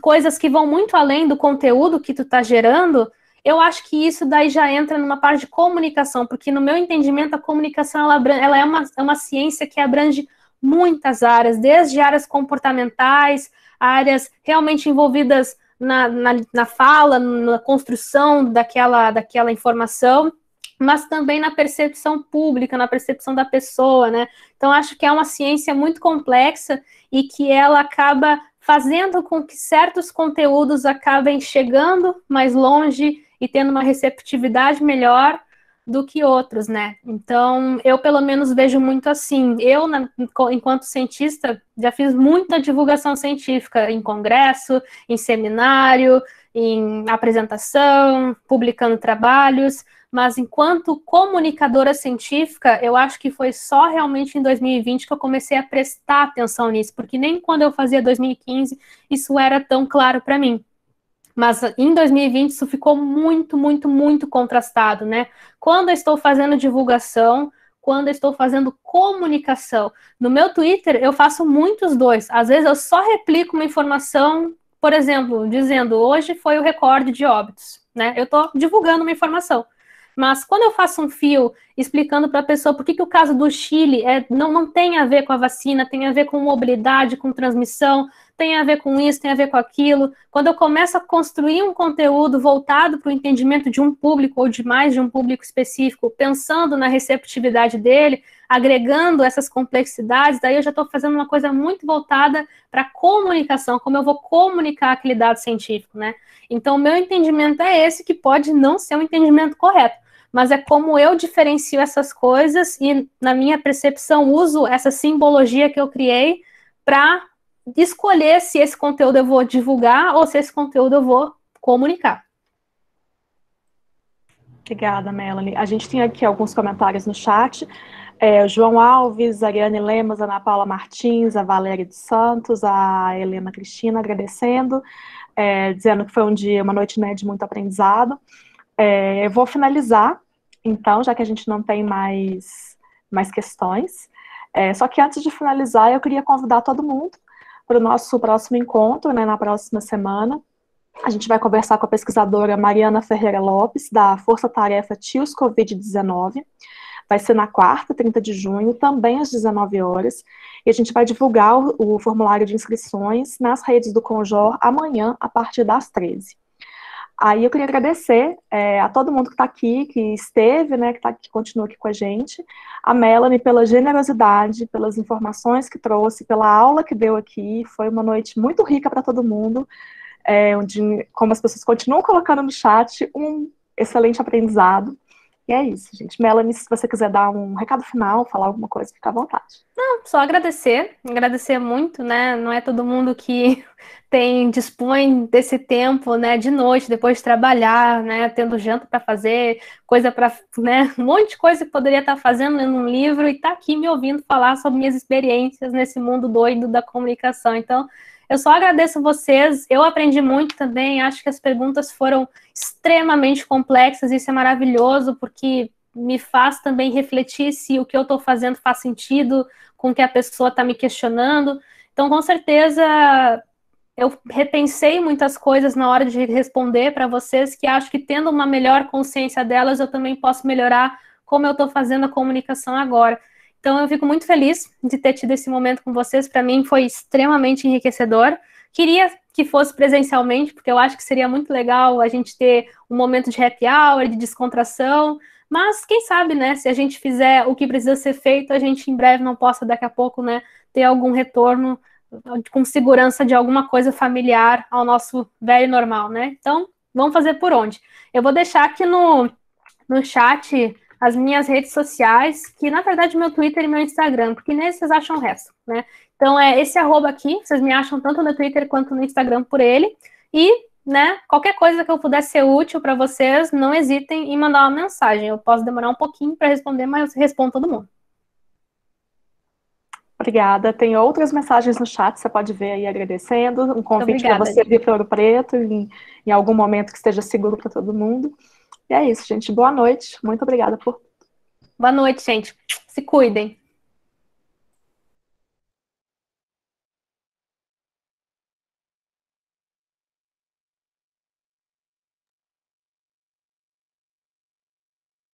coisas que vão muito além do conteúdo que tu tá gerando, eu acho que isso daí já entra numa parte de comunicação, porque no meu entendimento a comunicação ela, ela é, uma, é uma ciência que abrange muitas áreas, desde áreas comportamentais, áreas realmente envolvidas na, na, na fala, na construção daquela, daquela informação mas também na percepção pública, na percepção da pessoa, né? Então acho que é uma ciência muito complexa e que ela acaba fazendo com que certos conteúdos acabem chegando mais longe e tendo uma receptividade melhor do que outros, né? Então, eu pelo menos vejo muito assim. Eu, na, enquanto cientista, já fiz muita divulgação científica em congresso, em seminário, em apresentação, publicando trabalhos, mas enquanto comunicadora científica, eu acho que foi só realmente em 2020 que eu comecei a prestar atenção nisso, porque nem quando eu fazia 2015 isso era tão claro para mim. Mas ah, em 2020 isso ficou muito, muito, muito contrastado, né? Quando eu estou fazendo divulgação, quando eu estou fazendo comunicação. No meu Twitter eu faço muitos dois. Às vezes eu só replico uma informação, por exemplo, dizendo hoje foi o recorde de óbitos, né? Eu estou divulgando uma informação. Mas quando eu faço um fio explicando para a pessoa por que, que o caso do Chile é, não, não tem a ver com a vacina, tem a ver com mobilidade, com transmissão, tem a ver com isso, tem a ver com aquilo. Quando eu começo a construir um conteúdo voltado para o entendimento de um público ou de mais de um público específico, pensando na receptividade dele, agregando essas complexidades, daí eu já estou fazendo uma coisa muito voltada para a comunicação, como eu vou comunicar aquele dado científico, né? Então, o meu entendimento é esse, que pode não ser um entendimento correto mas é como eu diferencio essas coisas e, na minha percepção, uso essa simbologia que eu criei para escolher se esse conteúdo eu vou divulgar ou se esse conteúdo eu vou comunicar. Obrigada, Melanie. A gente tem aqui alguns comentários no chat. É, João Alves, Ariane Lemos, Ana Paula Martins, a Valéria dos Santos, a Helena Cristina agradecendo, é, dizendo que foi um dia, uma noite né, de muito aprendizado. É, eu vou finalizar então, já que a gente não tem mais, mais questões, é, só que antes de finalizar, eu queria convidar todo mundo para o nosso próximo encontro, né, na próxima semana. A gente vai conversar com a pesquisadora Mariana Ferreira Lopes, da Força Tarefa Tios Covid-19. Vai ser na quarta, 30 de junho, também às 19 horas. E a gente vai divulgar o, o formulário de inscrições nas redes do Conjor amanhã, a partir das 13. Aí eu queria agradecer é, a todo mundo que está aqui, que esteve, né, que, tá, que continua aqui com a gente, a Melanie pela generosidade, pelas informações que trouxe, pela aula que deu aqui. Foi uma noite muito rica para todo mundo, é, onde, como as pessoas continuam colocando no chat, um excelente aprendizado. E é isso, gente. Melanie, se você quiser dar um recado final, falar alguma coisa, fica à vontade. Não, só agradecer, agradecer muito, né? Não é todo mundo que tem dispõe desse tempo, né, de noite, depois de trabalhar, né, tendo janta para fazer, coisa para, né, um monte de coisa que poderia estar fazendo lendo um livro e tá aqui me ouvindo falar sobre minhas experiências nesse mundo doido da comunicação. Então, eu só agradeço vocês. Eu aprendi muito também. Acho que as perguntas foram extremamente complexas. Isso é maravilhoso, porque me faz também refletir se o que eu estou fazendo faz sentido com o que a pessoa está me questionando. Então, com certeza, eu repensei muitas coisas na hora de responder para vocês, que acho que tendo uma melhor consciência delas, eu também posso melhorar como eu estou fazendo a comunicação agora. Então, eu fico muito feliz de ter tido esse momento com vocês. Para mim, foi extremamente enriquecedor. Queria que fosse presencialmente, porque eu acho que seria muito legal a gente ter um momento de happy hour, de descontração. Mas quem sabe, né? Se a gente fizer o que precisa ser feito, a gente em breve não possa, daqui a pouco, né, ter algum retorno ah, com segurança de alguma coisa familiar ao nosso velho normal, né? Então, vamos fazer por onde? Eu vou deixar aqui no, no chat as minhas redes sociais, que na verdade meu Twitter e meu Instagram, porque nesses vocês acham o resto, né? Então é esse arroba aqui, vocês me acham tanto no Twitter quanto no Instagram por ele. E, né, qualquer coisa que eu puder ser útil para vocês, não hesitem em mandar uma mensagem. Eu posso demorar um pouquinho para responder, mas eu respondo todo mundo. Obrigada. Tem outras mensagens no chat, você pode ver aí agradecendo. Um convite para você vir para Ouro Preto em, em algum momento que esteja seguro para todo mundo. E é isso, gente. Boa noite. Muito obrigada por. Boa noite, gente. Se cuidem.